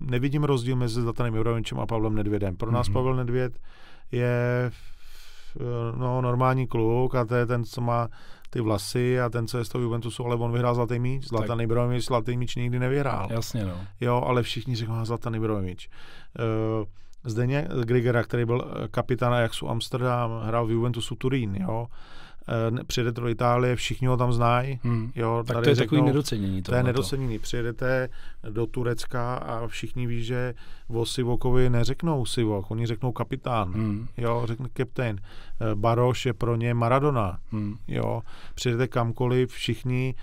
nevidím rozdíl mezi Zlatanem Jurovičem a Pavlem Nedvědem. Pro nás mm-hmm. Pavel Nedvěd je no, normální kluk a to je ten, co má ty vlasy a ten, co je z toho Juventusu, ale on vyhrál Zlatý míč. Zlatan Ibrahimovič Zlatý míč nikdy nevyhrál. Jasně, no. Jo, ale všichni řeknou Zlatan Ibrahimovič. Uh, eh, Zdeně Grigera, který byl kapitán Ajaxu Amsterdam, hrál v Juventusu Turín, jo. Uh, Eh, přijedete do Itálie, všichni ho tam znají. Hmm. Jo, tak tady to je řeknou, takový nedocenění. To je nedocenění. Přijedete do Turecka a všichni ví, že o Sivokovi neřeknou Sivok, oni řeknou kapitán, hmm. jo, řekne kapitán. Eh, Baroš je pro ně Maradona. Hmm. Jo, přijedete kamkoliv, všichni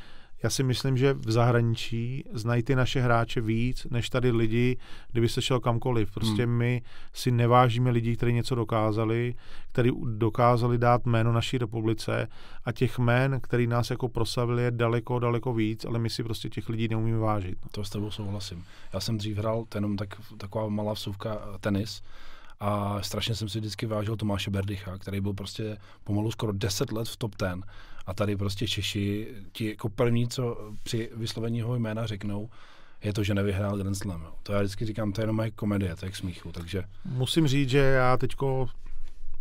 já si myslím, že v zahraničí znají ty naše hráče víc, než tady lidi, kdyby se šel kamkoliv. Prostě hmm. my si nevážíme lidí, kteří něco dokázali, kteří dokázali dát jméno naší republice a těch jmén, který nás jako prosavili, je daleko, daleko víc, ale my si prostě těch lidí neumíme vážit. To s tebou souhlasím. Já jsem dřív hrál, jenom tak, taková malá vsuvka, eh, tenis, a strašně jsem si vždycky vážil Tomáše Berdycha, který byl prostě pomalu skoro 10 let v top 10 a tady prostě Češi ti jako první, co při vyslovení jeho jména řeknou, je to, že nevyhrál Grand Slam. To já vždycky říkám, to je jenom moje komedie, to je k smíchu, takže... Musím říct, že já teďko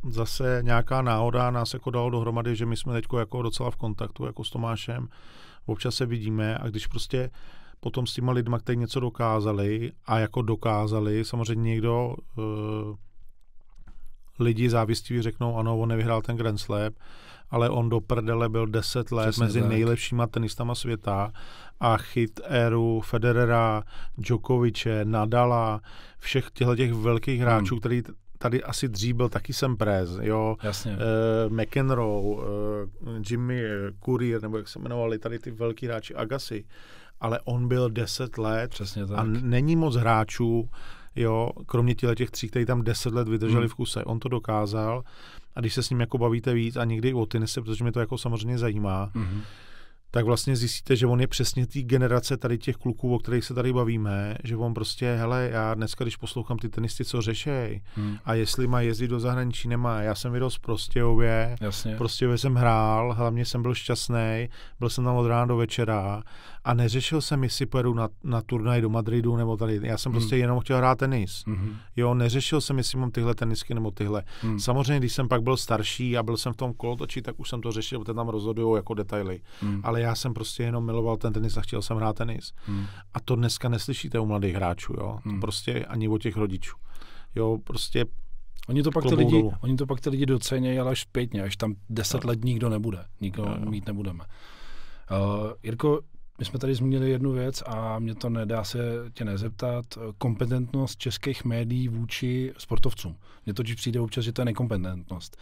zase nějaká náhoda nás jako dalo dohromady, že my jsme teďko jako docela v kontaktu jako s Tomášem, občas se vidíme a když prostě potom s těma lidma, kteří něco dokázali a jako dokázali, samozřejmě někdo uh, lidi závistiví řeknou, ano, on nevyhrál ten Grand Slam, ale on do prdele byl 10 let Přesně mezi tak. nejlepšíma tenistama světa a chyt Eru, Federera, Djokoviče, Nadala, všech těchto těch velkých hmm. hráčů, hmm. který tady asi dřív byl taky jsem Prez, jo, Jasně. E, McEnroe, e, Jimmy eh, Courier, nebo jak se jmenovali tady ty velký hráči, Agassi, ale on byl 10 let Přesně tak. a není moc hráčů, jo, kromě těch tří, kteří tam deset let vydrželi hmm. v kuse. On to dokázal a když se s ním jako bavíte víc a někdy i o tenise, protože mě to jako samozřejmě zajímá, hmm tak vlastně zjistíte, že on je přesně té generace tady těch kluků, o kterých se tady bavíme, že on prostě, hele, já dneska, když poslouchám ty tenisty, co řešej, hmm. a jestli má jezdit do zahraničí, nemá. Já jsem vydal prostě obě, prostě jsem hrál, hlavně jsem byl šťastný, byl jsem tam od rána do večera a neřešil jsem, jestli pojedu na, na turnaj do Madridu nebo tady. Já jsem hmm. prostě jenom chtěl hrát tenis. Hmm. Jo, neřešil jsem, jestli mám tyhle tenisky nebo tyhle. Hmm. Samozřejmě, když jsem pak byl starší a byl jsem v tom kolotoči, tak už jsem to řešil, protože tam rozhodují jako detaily. Hmm. Ale já jsem prostě jenom miloval ten tenis a chtěl jsem hrát tenis. Hmm. A to dneska neslyšíte u mladých hráčů, jo. Hmm. To prostě ani u těch rodičů. Jo, prostě Oni to, pak ty lidi, oni to pak ty lidi docenějí ale až zpětně, až tam deset no. let nikdo nebude, nikdo no, mít nebudeme. Uh, Jirko, my jsme tady zmínili jednu věc a mě to nedá se tě nezeptat. Kompetentnost českých médií vůči sportovcům. Mně totiž přijde občas, že to je nekompetentnost.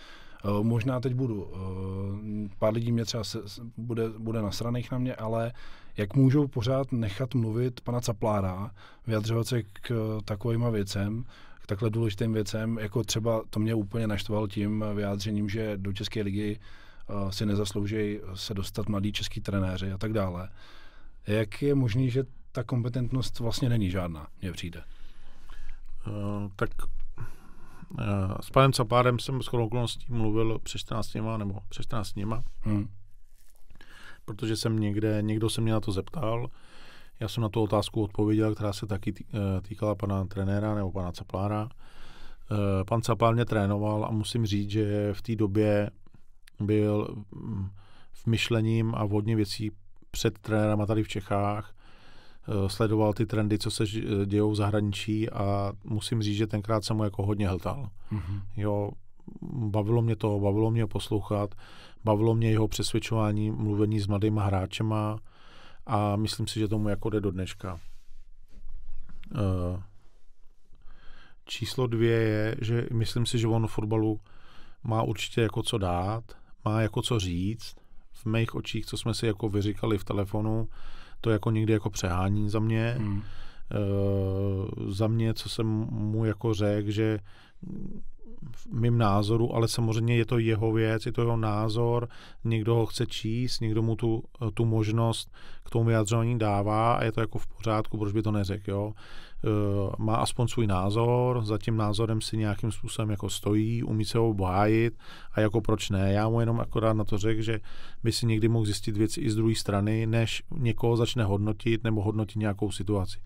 Eh, možná teď budu, eh, pár lidí mě třeba se, bude, bude nasraných na mě, ale jak můžou pořád nechat mluvit pana Caplára, vyjadřovat se k eh, takovým věcem, k takhle důležitým věcem, jako třeba to mě úplně naštval tím vyjádřením, že do České ligy si nezaslouží se dostat mladí český trenéři a tak dále. Jak je možné, že ta kompetentnost vlastně není žádná, mně přijde? Uh, tak Eh, s panem Capárem jsem s okolností mluvil přes 14 dněma, nebo přes 14 dněma, hmm. protože jsem někde, někdo se mě na to zeptal, já jsem na tu otázku odpověděl, která se taky eh, týkala pana trenéra nebo pana Caplára. Eh, pan Capár mě trénoval a musím říct, že v té době byl mm, v myšlením a v hodně věcí před trenérama tady v Čechách Eh, sledoval ty trendy, co se eh, dějou v zahraničí a musím říct, že tenkrát jsem mu jako hodně hltal. Mm-hmm. Jo, bavilo mě to, bavilo mě poslouchat, bavilo mě jeho přesvědčování, mluvení s mladýma hráčema a myslím si, že tomu jako jde do dneška. Eh, číslo dvě je, že myslím si, že on v fotbalu má určitě jako co dát, má jako co říct. V mých očích, co jsme si jako vyříkali v telefonu, to jako někdy jako přehání za mě. Hmm. Uh, za mě, co jsem mu jako řekl, že v mým názoru, ale samozřejmě je to jeho věc, je to jeho názor, někdo ho chce číst, někdo mu tu, eh, tu možnost k tomu vyjadřování dává a je to jako v pořádku, proč by to neřekl, jo. Eh, má aspoň svůj názor, za tím názorem si nějakým způsobem jako stojí, umí se ho obhájit a jako proč ne. Já mu jenom akorát na to řekl, že by si někdy mohl zjistit věci i z druhé strany, než někoho začne hodnotit nebo hodnotit nějakou situaci.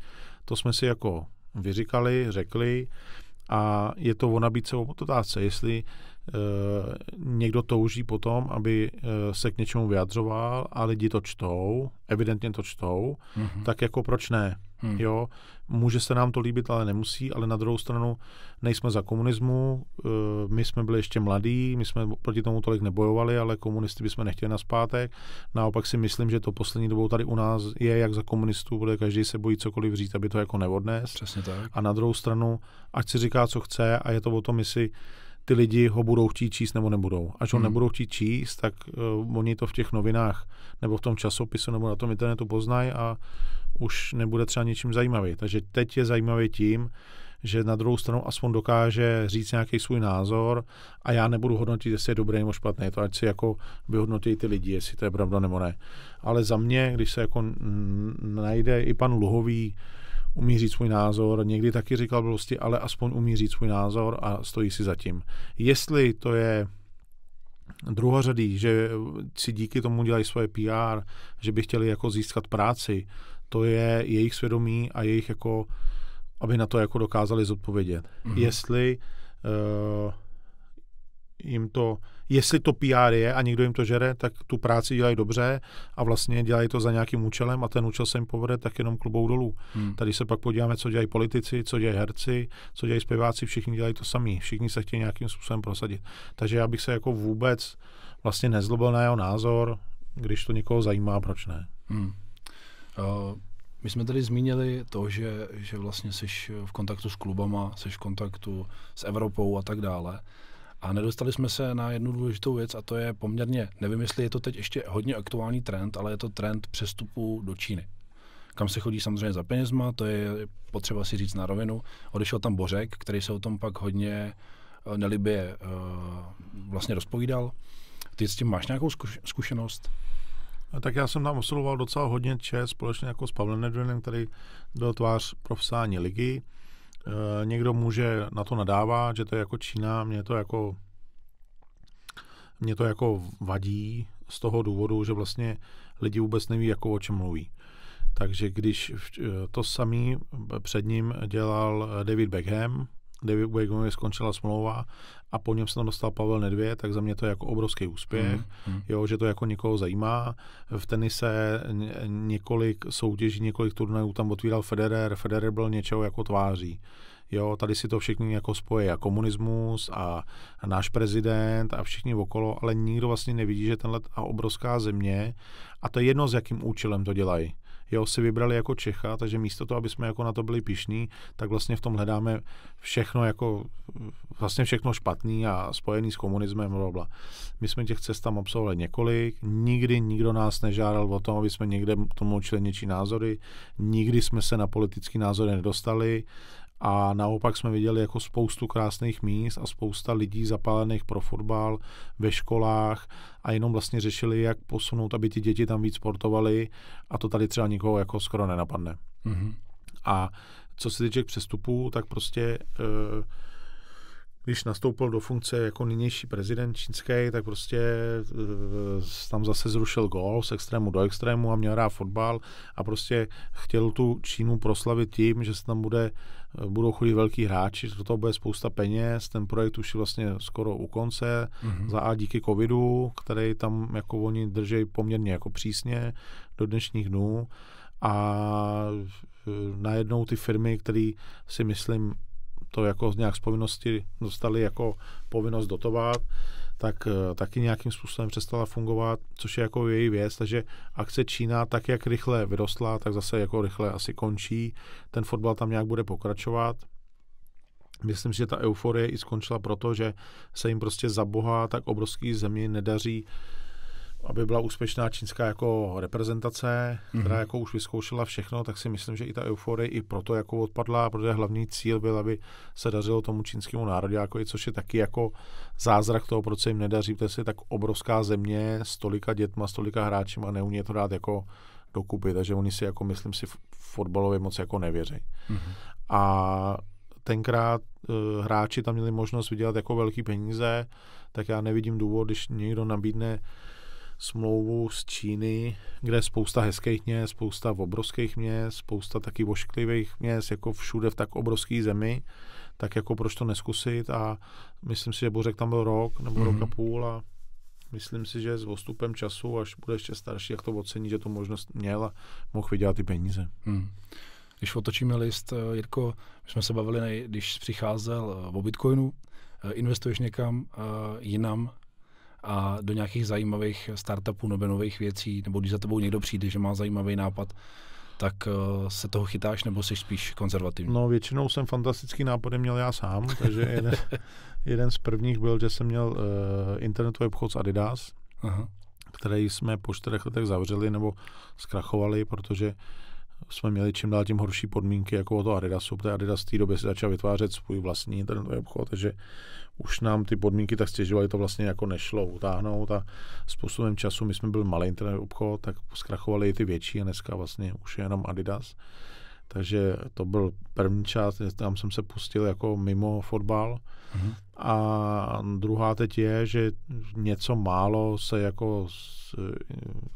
To jsme si jako vyříkali, řekli. A je to o být o otázce, jestli e, někdo touží potom, aby e, se k něčemu vyjadřoval a lidi to čtou, evidentně to čtou, mm-hmm. tak jako proč ne? Hmm. Jo, může se nám to líbit, ale nemusí, ale na druhou stranu nejsme za komunismu, eh, my jsme byli ještě mladí, my jsme proti tomu tolik nebojovali, ale komunisty bychom nechtěli na zpátek. Naopak si myslím, že to poslední dobou tady u nás je jak za komunistů, protože každý se bojí cokoliv říct, aby to jako neodnes. Přesně tak. A na druhou stranu, ať si říká, co chce a je to o tom, jestli ty lidi ho budou chtít číst nebo nebudou. Až ho hmm. nebudou chtít číst, tak uh, oni to v těch novinách nebo v tom časopisu nebo na tom internetu poznají a už nebude třeba něčím zajímavý. Takže teď je zajímavý tím, že na druhou stranu aspoň dokáže říct nějaký svůj názor a já nebudu hodnotit, jestli je dobrý nebo špatný. To ať si jako vyhodnotí ty lidi, jestli to je pravda nebo ne. Ale za mě, když se jako najde i pan Luhový, umí říct svůj názor, někdy taky říkal blbosti, ale aspoň umí říct svůj názor a stojí si za tím. Jestli to je druhořadý, že si díky tomu dělají svoje PR, že by chtěli jako získat práci, to je jejich svědomí a jejich jako, aby na to jako dokázali zodpovědět. Mm-hmm. Jestli uh, jim to, jestli to PR je a někdo jim to žere, tak tu práci dělají dobře a vlastně dělají to za nějakým účelem a ten účel se jim povede, tak jenom klubou dolů. Mm. Tady se pak podíváme, co dělají politici, co dělají herci, co dělají zpěváci, všichni dělají to samý, všichni se chtějí nějakým způsobem prosadit. Takže já bych se jako vůbec vlastně nezlobil na jeho názor, když to někoho zajímá, proč ne. Hmm. Eh, my jsme tady zmínili to, že, že vlastně jsi v kontaktu s klubama, jsi v kontaktu s Evropou a tak dále. A nedostali jsme se na jednu důležitou věc a to je poměrně, nevím, jestli je to teď ještě hodně aktuální trend, ale je to trend přestupu do Číny. Kam se chodí samozřejmě za penězma, to je potřeba si říct na rovinu. Odešel tam Bořek, který se o tom pak hodně eh, nelibě eh, vlastně rozpovídal. Ty s tím máš nějakou zkušenost? Tak já jsem tam absolvoval docela hodně Čes, společně jako s Pavlem Nedvinem, který byl tvář profesionální ligy. E, někdo může na to nadávat, že to je jako Čína, mě to jako mě to jako vadí z toho důvodu, že vlastně lidi vůbec neví, jako o čem mluví. Takže když e, to samý před ním dělal David Beckham, David Wagonovi skončila smlouva a po něm se tam dostal Pavel Nedvě, tak za mě to je jako obrovský úspěch, mm, mm. Jo, že to jako někoho zajímá. V tenise několik soutěží, několik turnajů tam otvíral Federer, Federer byl něčeho jako tváří. Jo, tady si to všichni jako spojí a komunismus a, a náš prezident a všichni okolo, ale nikdo vlastně nevidí, že tenhle a obrovská země a to je jedno, s jakým účelem to dělají. Jo, si vybrali jako Čecha, takže místo toho, aby jsme jako na to byli pišní, tak vlastně v tom hledáme všechno jako, vlastně všechno špatný a spojený s komunismem, blabla. My jsme těch cest tam absolvovali několik, nikdy nikdo nás nežádal o tom, aby jsme někde tomu učili něčí názory, nikdy jsme se na politický názory nedostali, a naopak jsme viděli jako spoustu krásných míst a spousta lidí zapálených pro fotbal ve školách a jenom vlastně řešili, jak posunout, aby ti děti tam víc sportovali a to tady třeba nikoho jako skoro nenapadne. Mm-hmm. A co se týče přestupů, tak prostě eh, když nastoupil do funkce jako nynější prezident čínský, tak prostě e, tam zase zrušil gol z extrému do extrému a měl rád fotbal a prostě chtěl tu Čínu proslavit tím, že se tam bude budou chodit velký hráči, do toho bude spousta peněz, ten projekt už je vlastně skoro u konce, mm-hmm. za a díky covidu, který tam jako oni držejí poměrně jako přísně do dnešních dnů a e, najednou ty firmy, které si myslím to jako nějak z povinnosti dostali jako povinnost dotovat, tak eh, taky nějakým způsobem přestala fungovat, což je jako její věc, takže akce Čína tak, jak rychle vyrostla, tak zase jako rychle asi končí. Ten fotbal tam nějak bude pokračovat. Myslím si, že ta euforie i skončila proto, že se jim prostě za boha tak obrovský země nedaří uh, aby byla úspěšná čínská jako reprezentace, mm-hmm. která jako už vyzkoušela všechno, tak si myslím, že i ta euforie i proto jako odpadla, protože hlavní cíl byl, aby se dařilo tomu čínskému národě, jako i což je taky jako zázrak toho, proč se jim nedaří, protože si tak obrovská země s tolika dětma, s tolika hráči a neumí to dát jako dokupy, takže oni si jako, myslím si, fotbalově moc jako nevěří. Mm-hmm. A tenkrát uh, hráči tam měli možnost vydělat jako velký peníze, tak já nevidím důvod, když někdo nabídne smlouvu z Číny, kde je spousta hezkých měst, spousta obrovských měst, spousta taky vošklivých měst, jako všude v tak obrovské zemi, tak jako proč to neskusit a myslím si, že Bořek tam byl rok nebo mm-hmm. rok a mhm. půl a myslím si, že s postupem času, až bude ještě starší, jak to ocení, že tu možnost měl a mohl vydělat ty peníze. Mm. Když otočíme list, eh, Jirko, my jsme se bavili, když přicházel o eh, Bitcoinu, eh, investuješ někam jinam a do nějakých zajímavých startupů nebo nových věcí, nebo když za tebou někdo přijde, že má zajímavý nápad, tak uh, se toho chytáš nebo jsi spíš konzervativní? No většinou jsem fantastický nápady měl já sám, *laughs* takže jeden, jeden z prvních byl, že jsem měl uh, internetový obchod s Adidas, Aha. který jsme po čtyřech letech zavřeli nebo zkrachovali, protože uh, jsme měli čím dál tím horší podmínky jako o to Adidasu, protože Adidas v té době si začal vytvářet svůj vlastní internetový obchod, takže už nám ty podmínky tak stěžovaly, to vlastně jako nešlo utáhnout a s postupem času, my jsme byl malý internetový obchod, tak zkrachovali i ty větší a dneska vlastně už je jenom Adidas. Takže to byl první část, tam jsem se pustil jako mimo fotbal. Mm-hmm. A druhá teď je, že něco málo se jako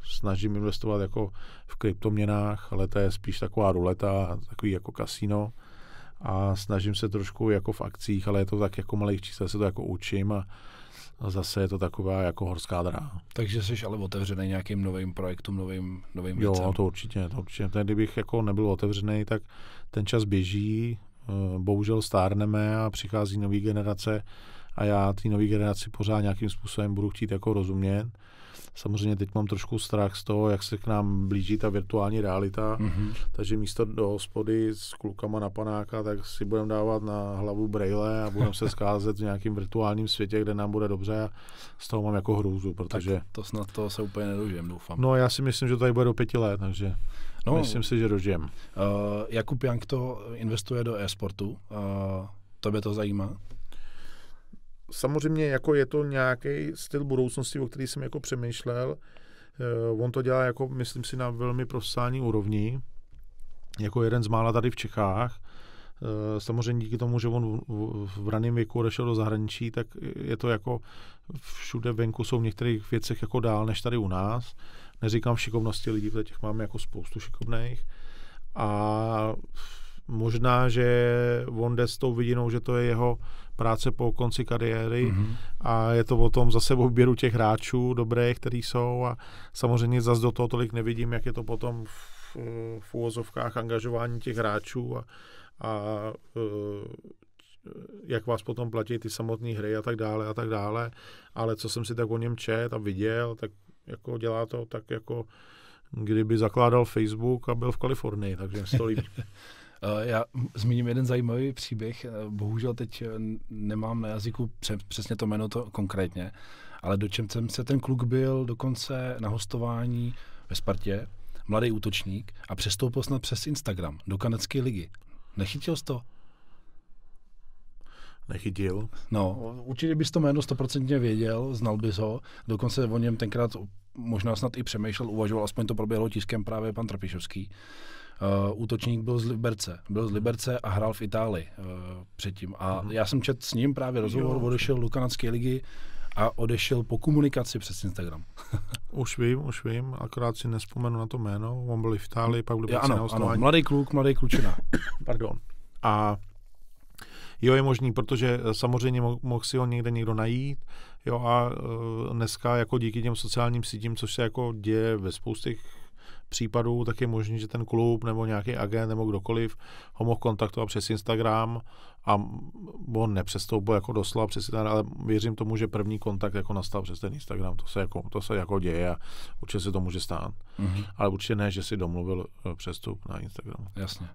snažím investovat jako v kryptoměnách, ale to je spíš taková ruleta, takový jako kasino. A snažím se trošku jako v akcích, ale je to tak jako malých čísel, se to jako učím a a zase je to taková jako horská dráha. Takže jsi ale otevřený nějakým novým projektům, novým, novým věcem? Jo, to určitě, to určitě. Ten, kdybych jako nebyl otevřený, tak ten čas běží, eh, bohužel stárneme a přichází nový generace a já té nové generaci pořád nějakým způsobem budu chtít jako rozumět Samozřejmě teď mám trošku strach z toho, jak se k nám blíží ta virtuální realita, mm-hmm. takže místo do hospody s klukama na panáka, tak si budeme dávat na hlavu braille a budeme se skázet v nějakém virtuálním světě, kde nám bude dobře a z toho mám jako hrůzu, protože... Tak to snad to se úplně nedožijem, doufám. No já si myslím, že to tady bude do pěti let, takže... No, myslím si, že dožijem. Uh, Jakub Jank to investuje do e-sportu. Uh, tobě to zajímá? samozřejmě jako je to nějaký styl budoucnosti, o který jsem jako přemýšlel. Eh, on to dělá, jako, myslím si, na velmi profesionální úrovni, jako jeden z mála tady v Čechách. Eh, samozřejmě díky tomu, že on v raném věku odešel do zahraničí, tak je to jako všude venku jsou v některých věcech jako dál než tady u nás. Neříkám šikovnosti lidí, protože těch máme jako spoustu šikovných. A možná, že on jde s tou vidinou, že to je jeho práce po konci kariéry mm-hmm. a je to o tom zase o výběru těch hráčů dobrých, který jsou a samozřejmě zase do toho tolik nevidím, jak je to potom v, v úvozovkách angažování těch hráčů a, a e, jak vás potom platí ty samotné hry a tak dále a tak dále, ale co jsem si tak o něm čet a viděl, tak jako dělá to tak jako kdyby zakládal Facebook a byl v Kalifornii, takže se to líbí. *laughs* Eh, já zmíním jeden zajímavý příběh. Eh, bohužel teď eh, nemám na jazyku přesně to jméno to konkrétně, ale do čem jsem se ten kluk byl dokonce na hostování ve Spartě, mladý útočník, a přestoupil snad přes Instagram do kanadské ligy. Nechytil jsi to? Nechytil. No, určitě bys to jméno stoprocentně věděl, znal bys ho, dokonce o něm tenkrát možná snad i přemýšlel, uvažoval, aspoň to proběhlo tiskem právě pan Trapišovský. Uh, Uh, útočník byl z Liberce. Byl z Liberce a hrál v Itálii uh, předtím. A uh-huh. já jsem čet s ním právě rozhovor, jo, odešel do kanadské ligy a odešel po komunikaci přes Instagram. *laughs* už vím, už vím, akorát si nespomenu na to jméno. On byl v Itálii, pak byl v ano, ano, mladý kluk, mladý klučina. *coughs* Pardon. A Jo, je možný, protože eh, samozřejmě mohl si ho někde někdo najít, jo, a dneska jako díky těm sociálním sítím, což se jako děje ve spoustě případů, tak je možné, že ten klub nebo nějaký agent nebo kdokoliv ho mohl kontaktovat přes Instagram a on nepřestoupil jako doslova přes Instagram, ale věřím tomu, že první kontakt jako nastal přes ten Instagram. To se jako, to se jako děje a určitě se to může stát. Mm-hmm. Ale určitě ne, že si domluvil eh, přestup na Instagram. Jasně.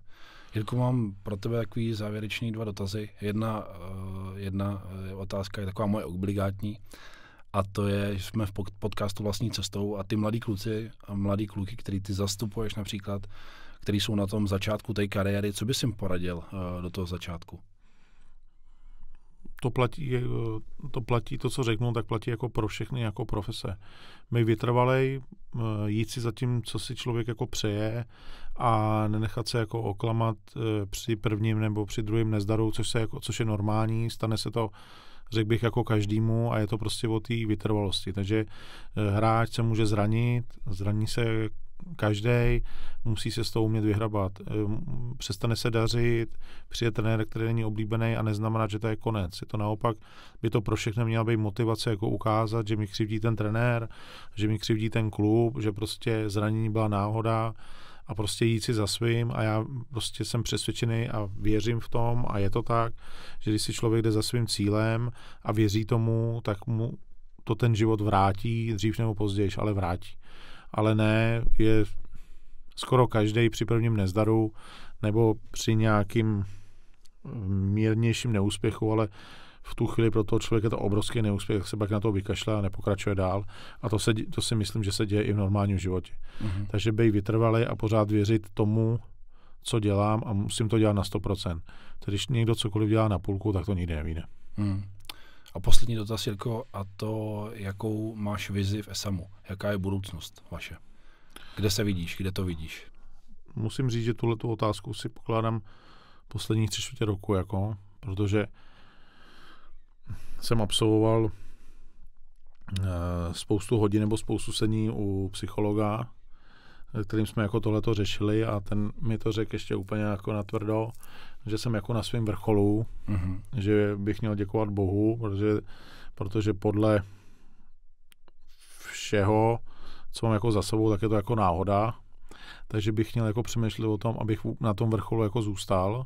Jirku, mám pro tebe takový závěrečný dva dotazy. Jedna, eh, jedna eh, otázka je taková moje obligátní a to je, že jsme v podcastu vlastní cestou a ty mladí kluci a mladí kluky, který ty zastupuješ například, který jsou na tom začátku té kariéry, co bys jim poradil uh, do toho začátku? To platí, eh, to platí, to, co řeknu, tak platí jako pro všechny, jako profese. My vytrvalej eh, jít si za tím, co si člověk jako přeje a nenechat se jako oklamat při prvním nebo při druhém nezdaru, což, se jako, což je normální, stane se to řekl bych, jako každému a je to prostě o té vytrvalosti. Takže eh, hráč se může zranit, zraní se každý musí se s tou umět vyhrabat. Eh, přestane se dařit, přijde trenér, který není oblíbený a neznamená, že to je konec. Je to naopak, by to pro všechny měla být motivace, jako ukázat, že mi křivdí ten trenér, že mi křivdí ten klub, že prostě zranění byla náhoda a prostě jít si za svým a já prostě jsem přesvědčený a věřím v tom a je to tak, že když si člověk jde za svým cílem a věří tomu, tak mu to ten život vrátí dřív nebo později, ale vrátí. Ale ne, je skoro každý při prvním nezdaru nebo při nějakým mm, mírnějším neúspěchu, ale v tu chvíli pro toho člověka to obrovský neúspěch, tak se pak na to vykašle a nepokračuje dál. A to, se, to si myslím, že se děje i v normálním životě. Mm-hmm. Takže bej vytrvalý a pořád věřit tomu, co dělám a musím to dělat na 100%. Tedy když někdo cokoliv dělá na půlku, tak to nikdy nevíde. Mm. A poslední dotaz, Jirko, a to, jakou máš vizi v samu, Jaká je budoucnost vaše? Kde se vidíš? Kde to vidíš? Musím říct, že tuhle otázku si pokládám posledních tři čtvrtě roku, jako, protože jsem absolvoval eh, spoustu hodin nebo spoustu sení u psychologa, eh, kterým jsme jako tohleto řešili a ten mi to řekl ještě úplně jako natvrdo, že jsem jako na svém vrcholu, mm-hmm. že bych měl děkovat Bohu, protože, protože podle všeho, co mám jako za sebou, tak je to jako náhoda, takže bych měl jako přemýšlet o tom, abych na tom vrcholu jako zůstal,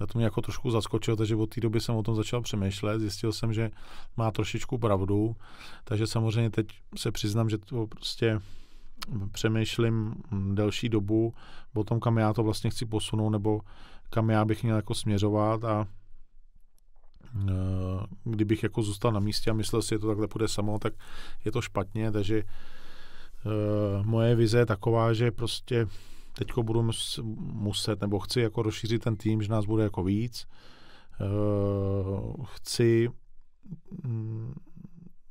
tak to mě jako trošku zaskočilo, takže od té doby jsem o tom začal přemýšlet, zjistil jsem, že má trošičku pravdu, takže samozřejmě teď se přiznám, že to prostě přemýšlím delší dobu o tom, kam já to vlastně chci posunout, nebo kam já bych měl jako směřovat a eh, kdybych jako zůstal na místě a myslel si, že to takhle půjde samo, tak je to špatně, takže eh, moje vize je taková, že prostě teď budu muset, nebo chci jako rozšířit ten tým, že nás bude jako víc. Eh, chci mm,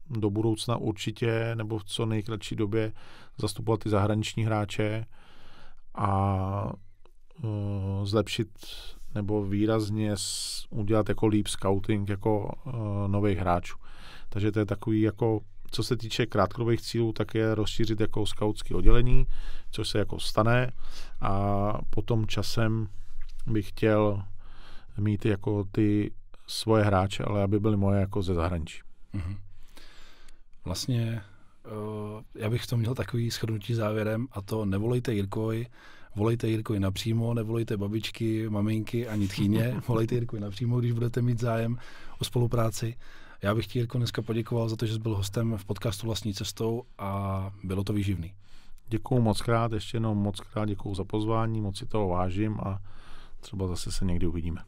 do budoucna určitě, nebo v co nejkratší době zastupovat ty zahraniční hráče a eh, zlepšit nebo výrazně udělat jako líp scouting jako eh, nových hráčů. Takže to je takový jako co se týče krátkodobých cílů, tak je rozšířit jako skautské oddělení, což se jako stane a potom časem bych chtěl mít jako ty svoje hráče, ale aby byly moje jako ze zahraničí. Mhm. Vlastně eh, já bych to měl takový shrnutí závěrem a to nevolejte Jirkoj, volejte Jirkovi napřímo, nevolejte babičky, maminky ani tchýně, *laughs* volejte Jirkovi napřímo, když budete mít zájem o spolupráci. Já bych ti, Jirko, dneska poděkoval za to, že jsi byl hostem v podcastu Vlastní cestou a bylo to výživný. Děkuju moc krát, ještě jenom moc krát děkuju za pozvání, moc si toho vážím a třeba zase se někdy uvidíme.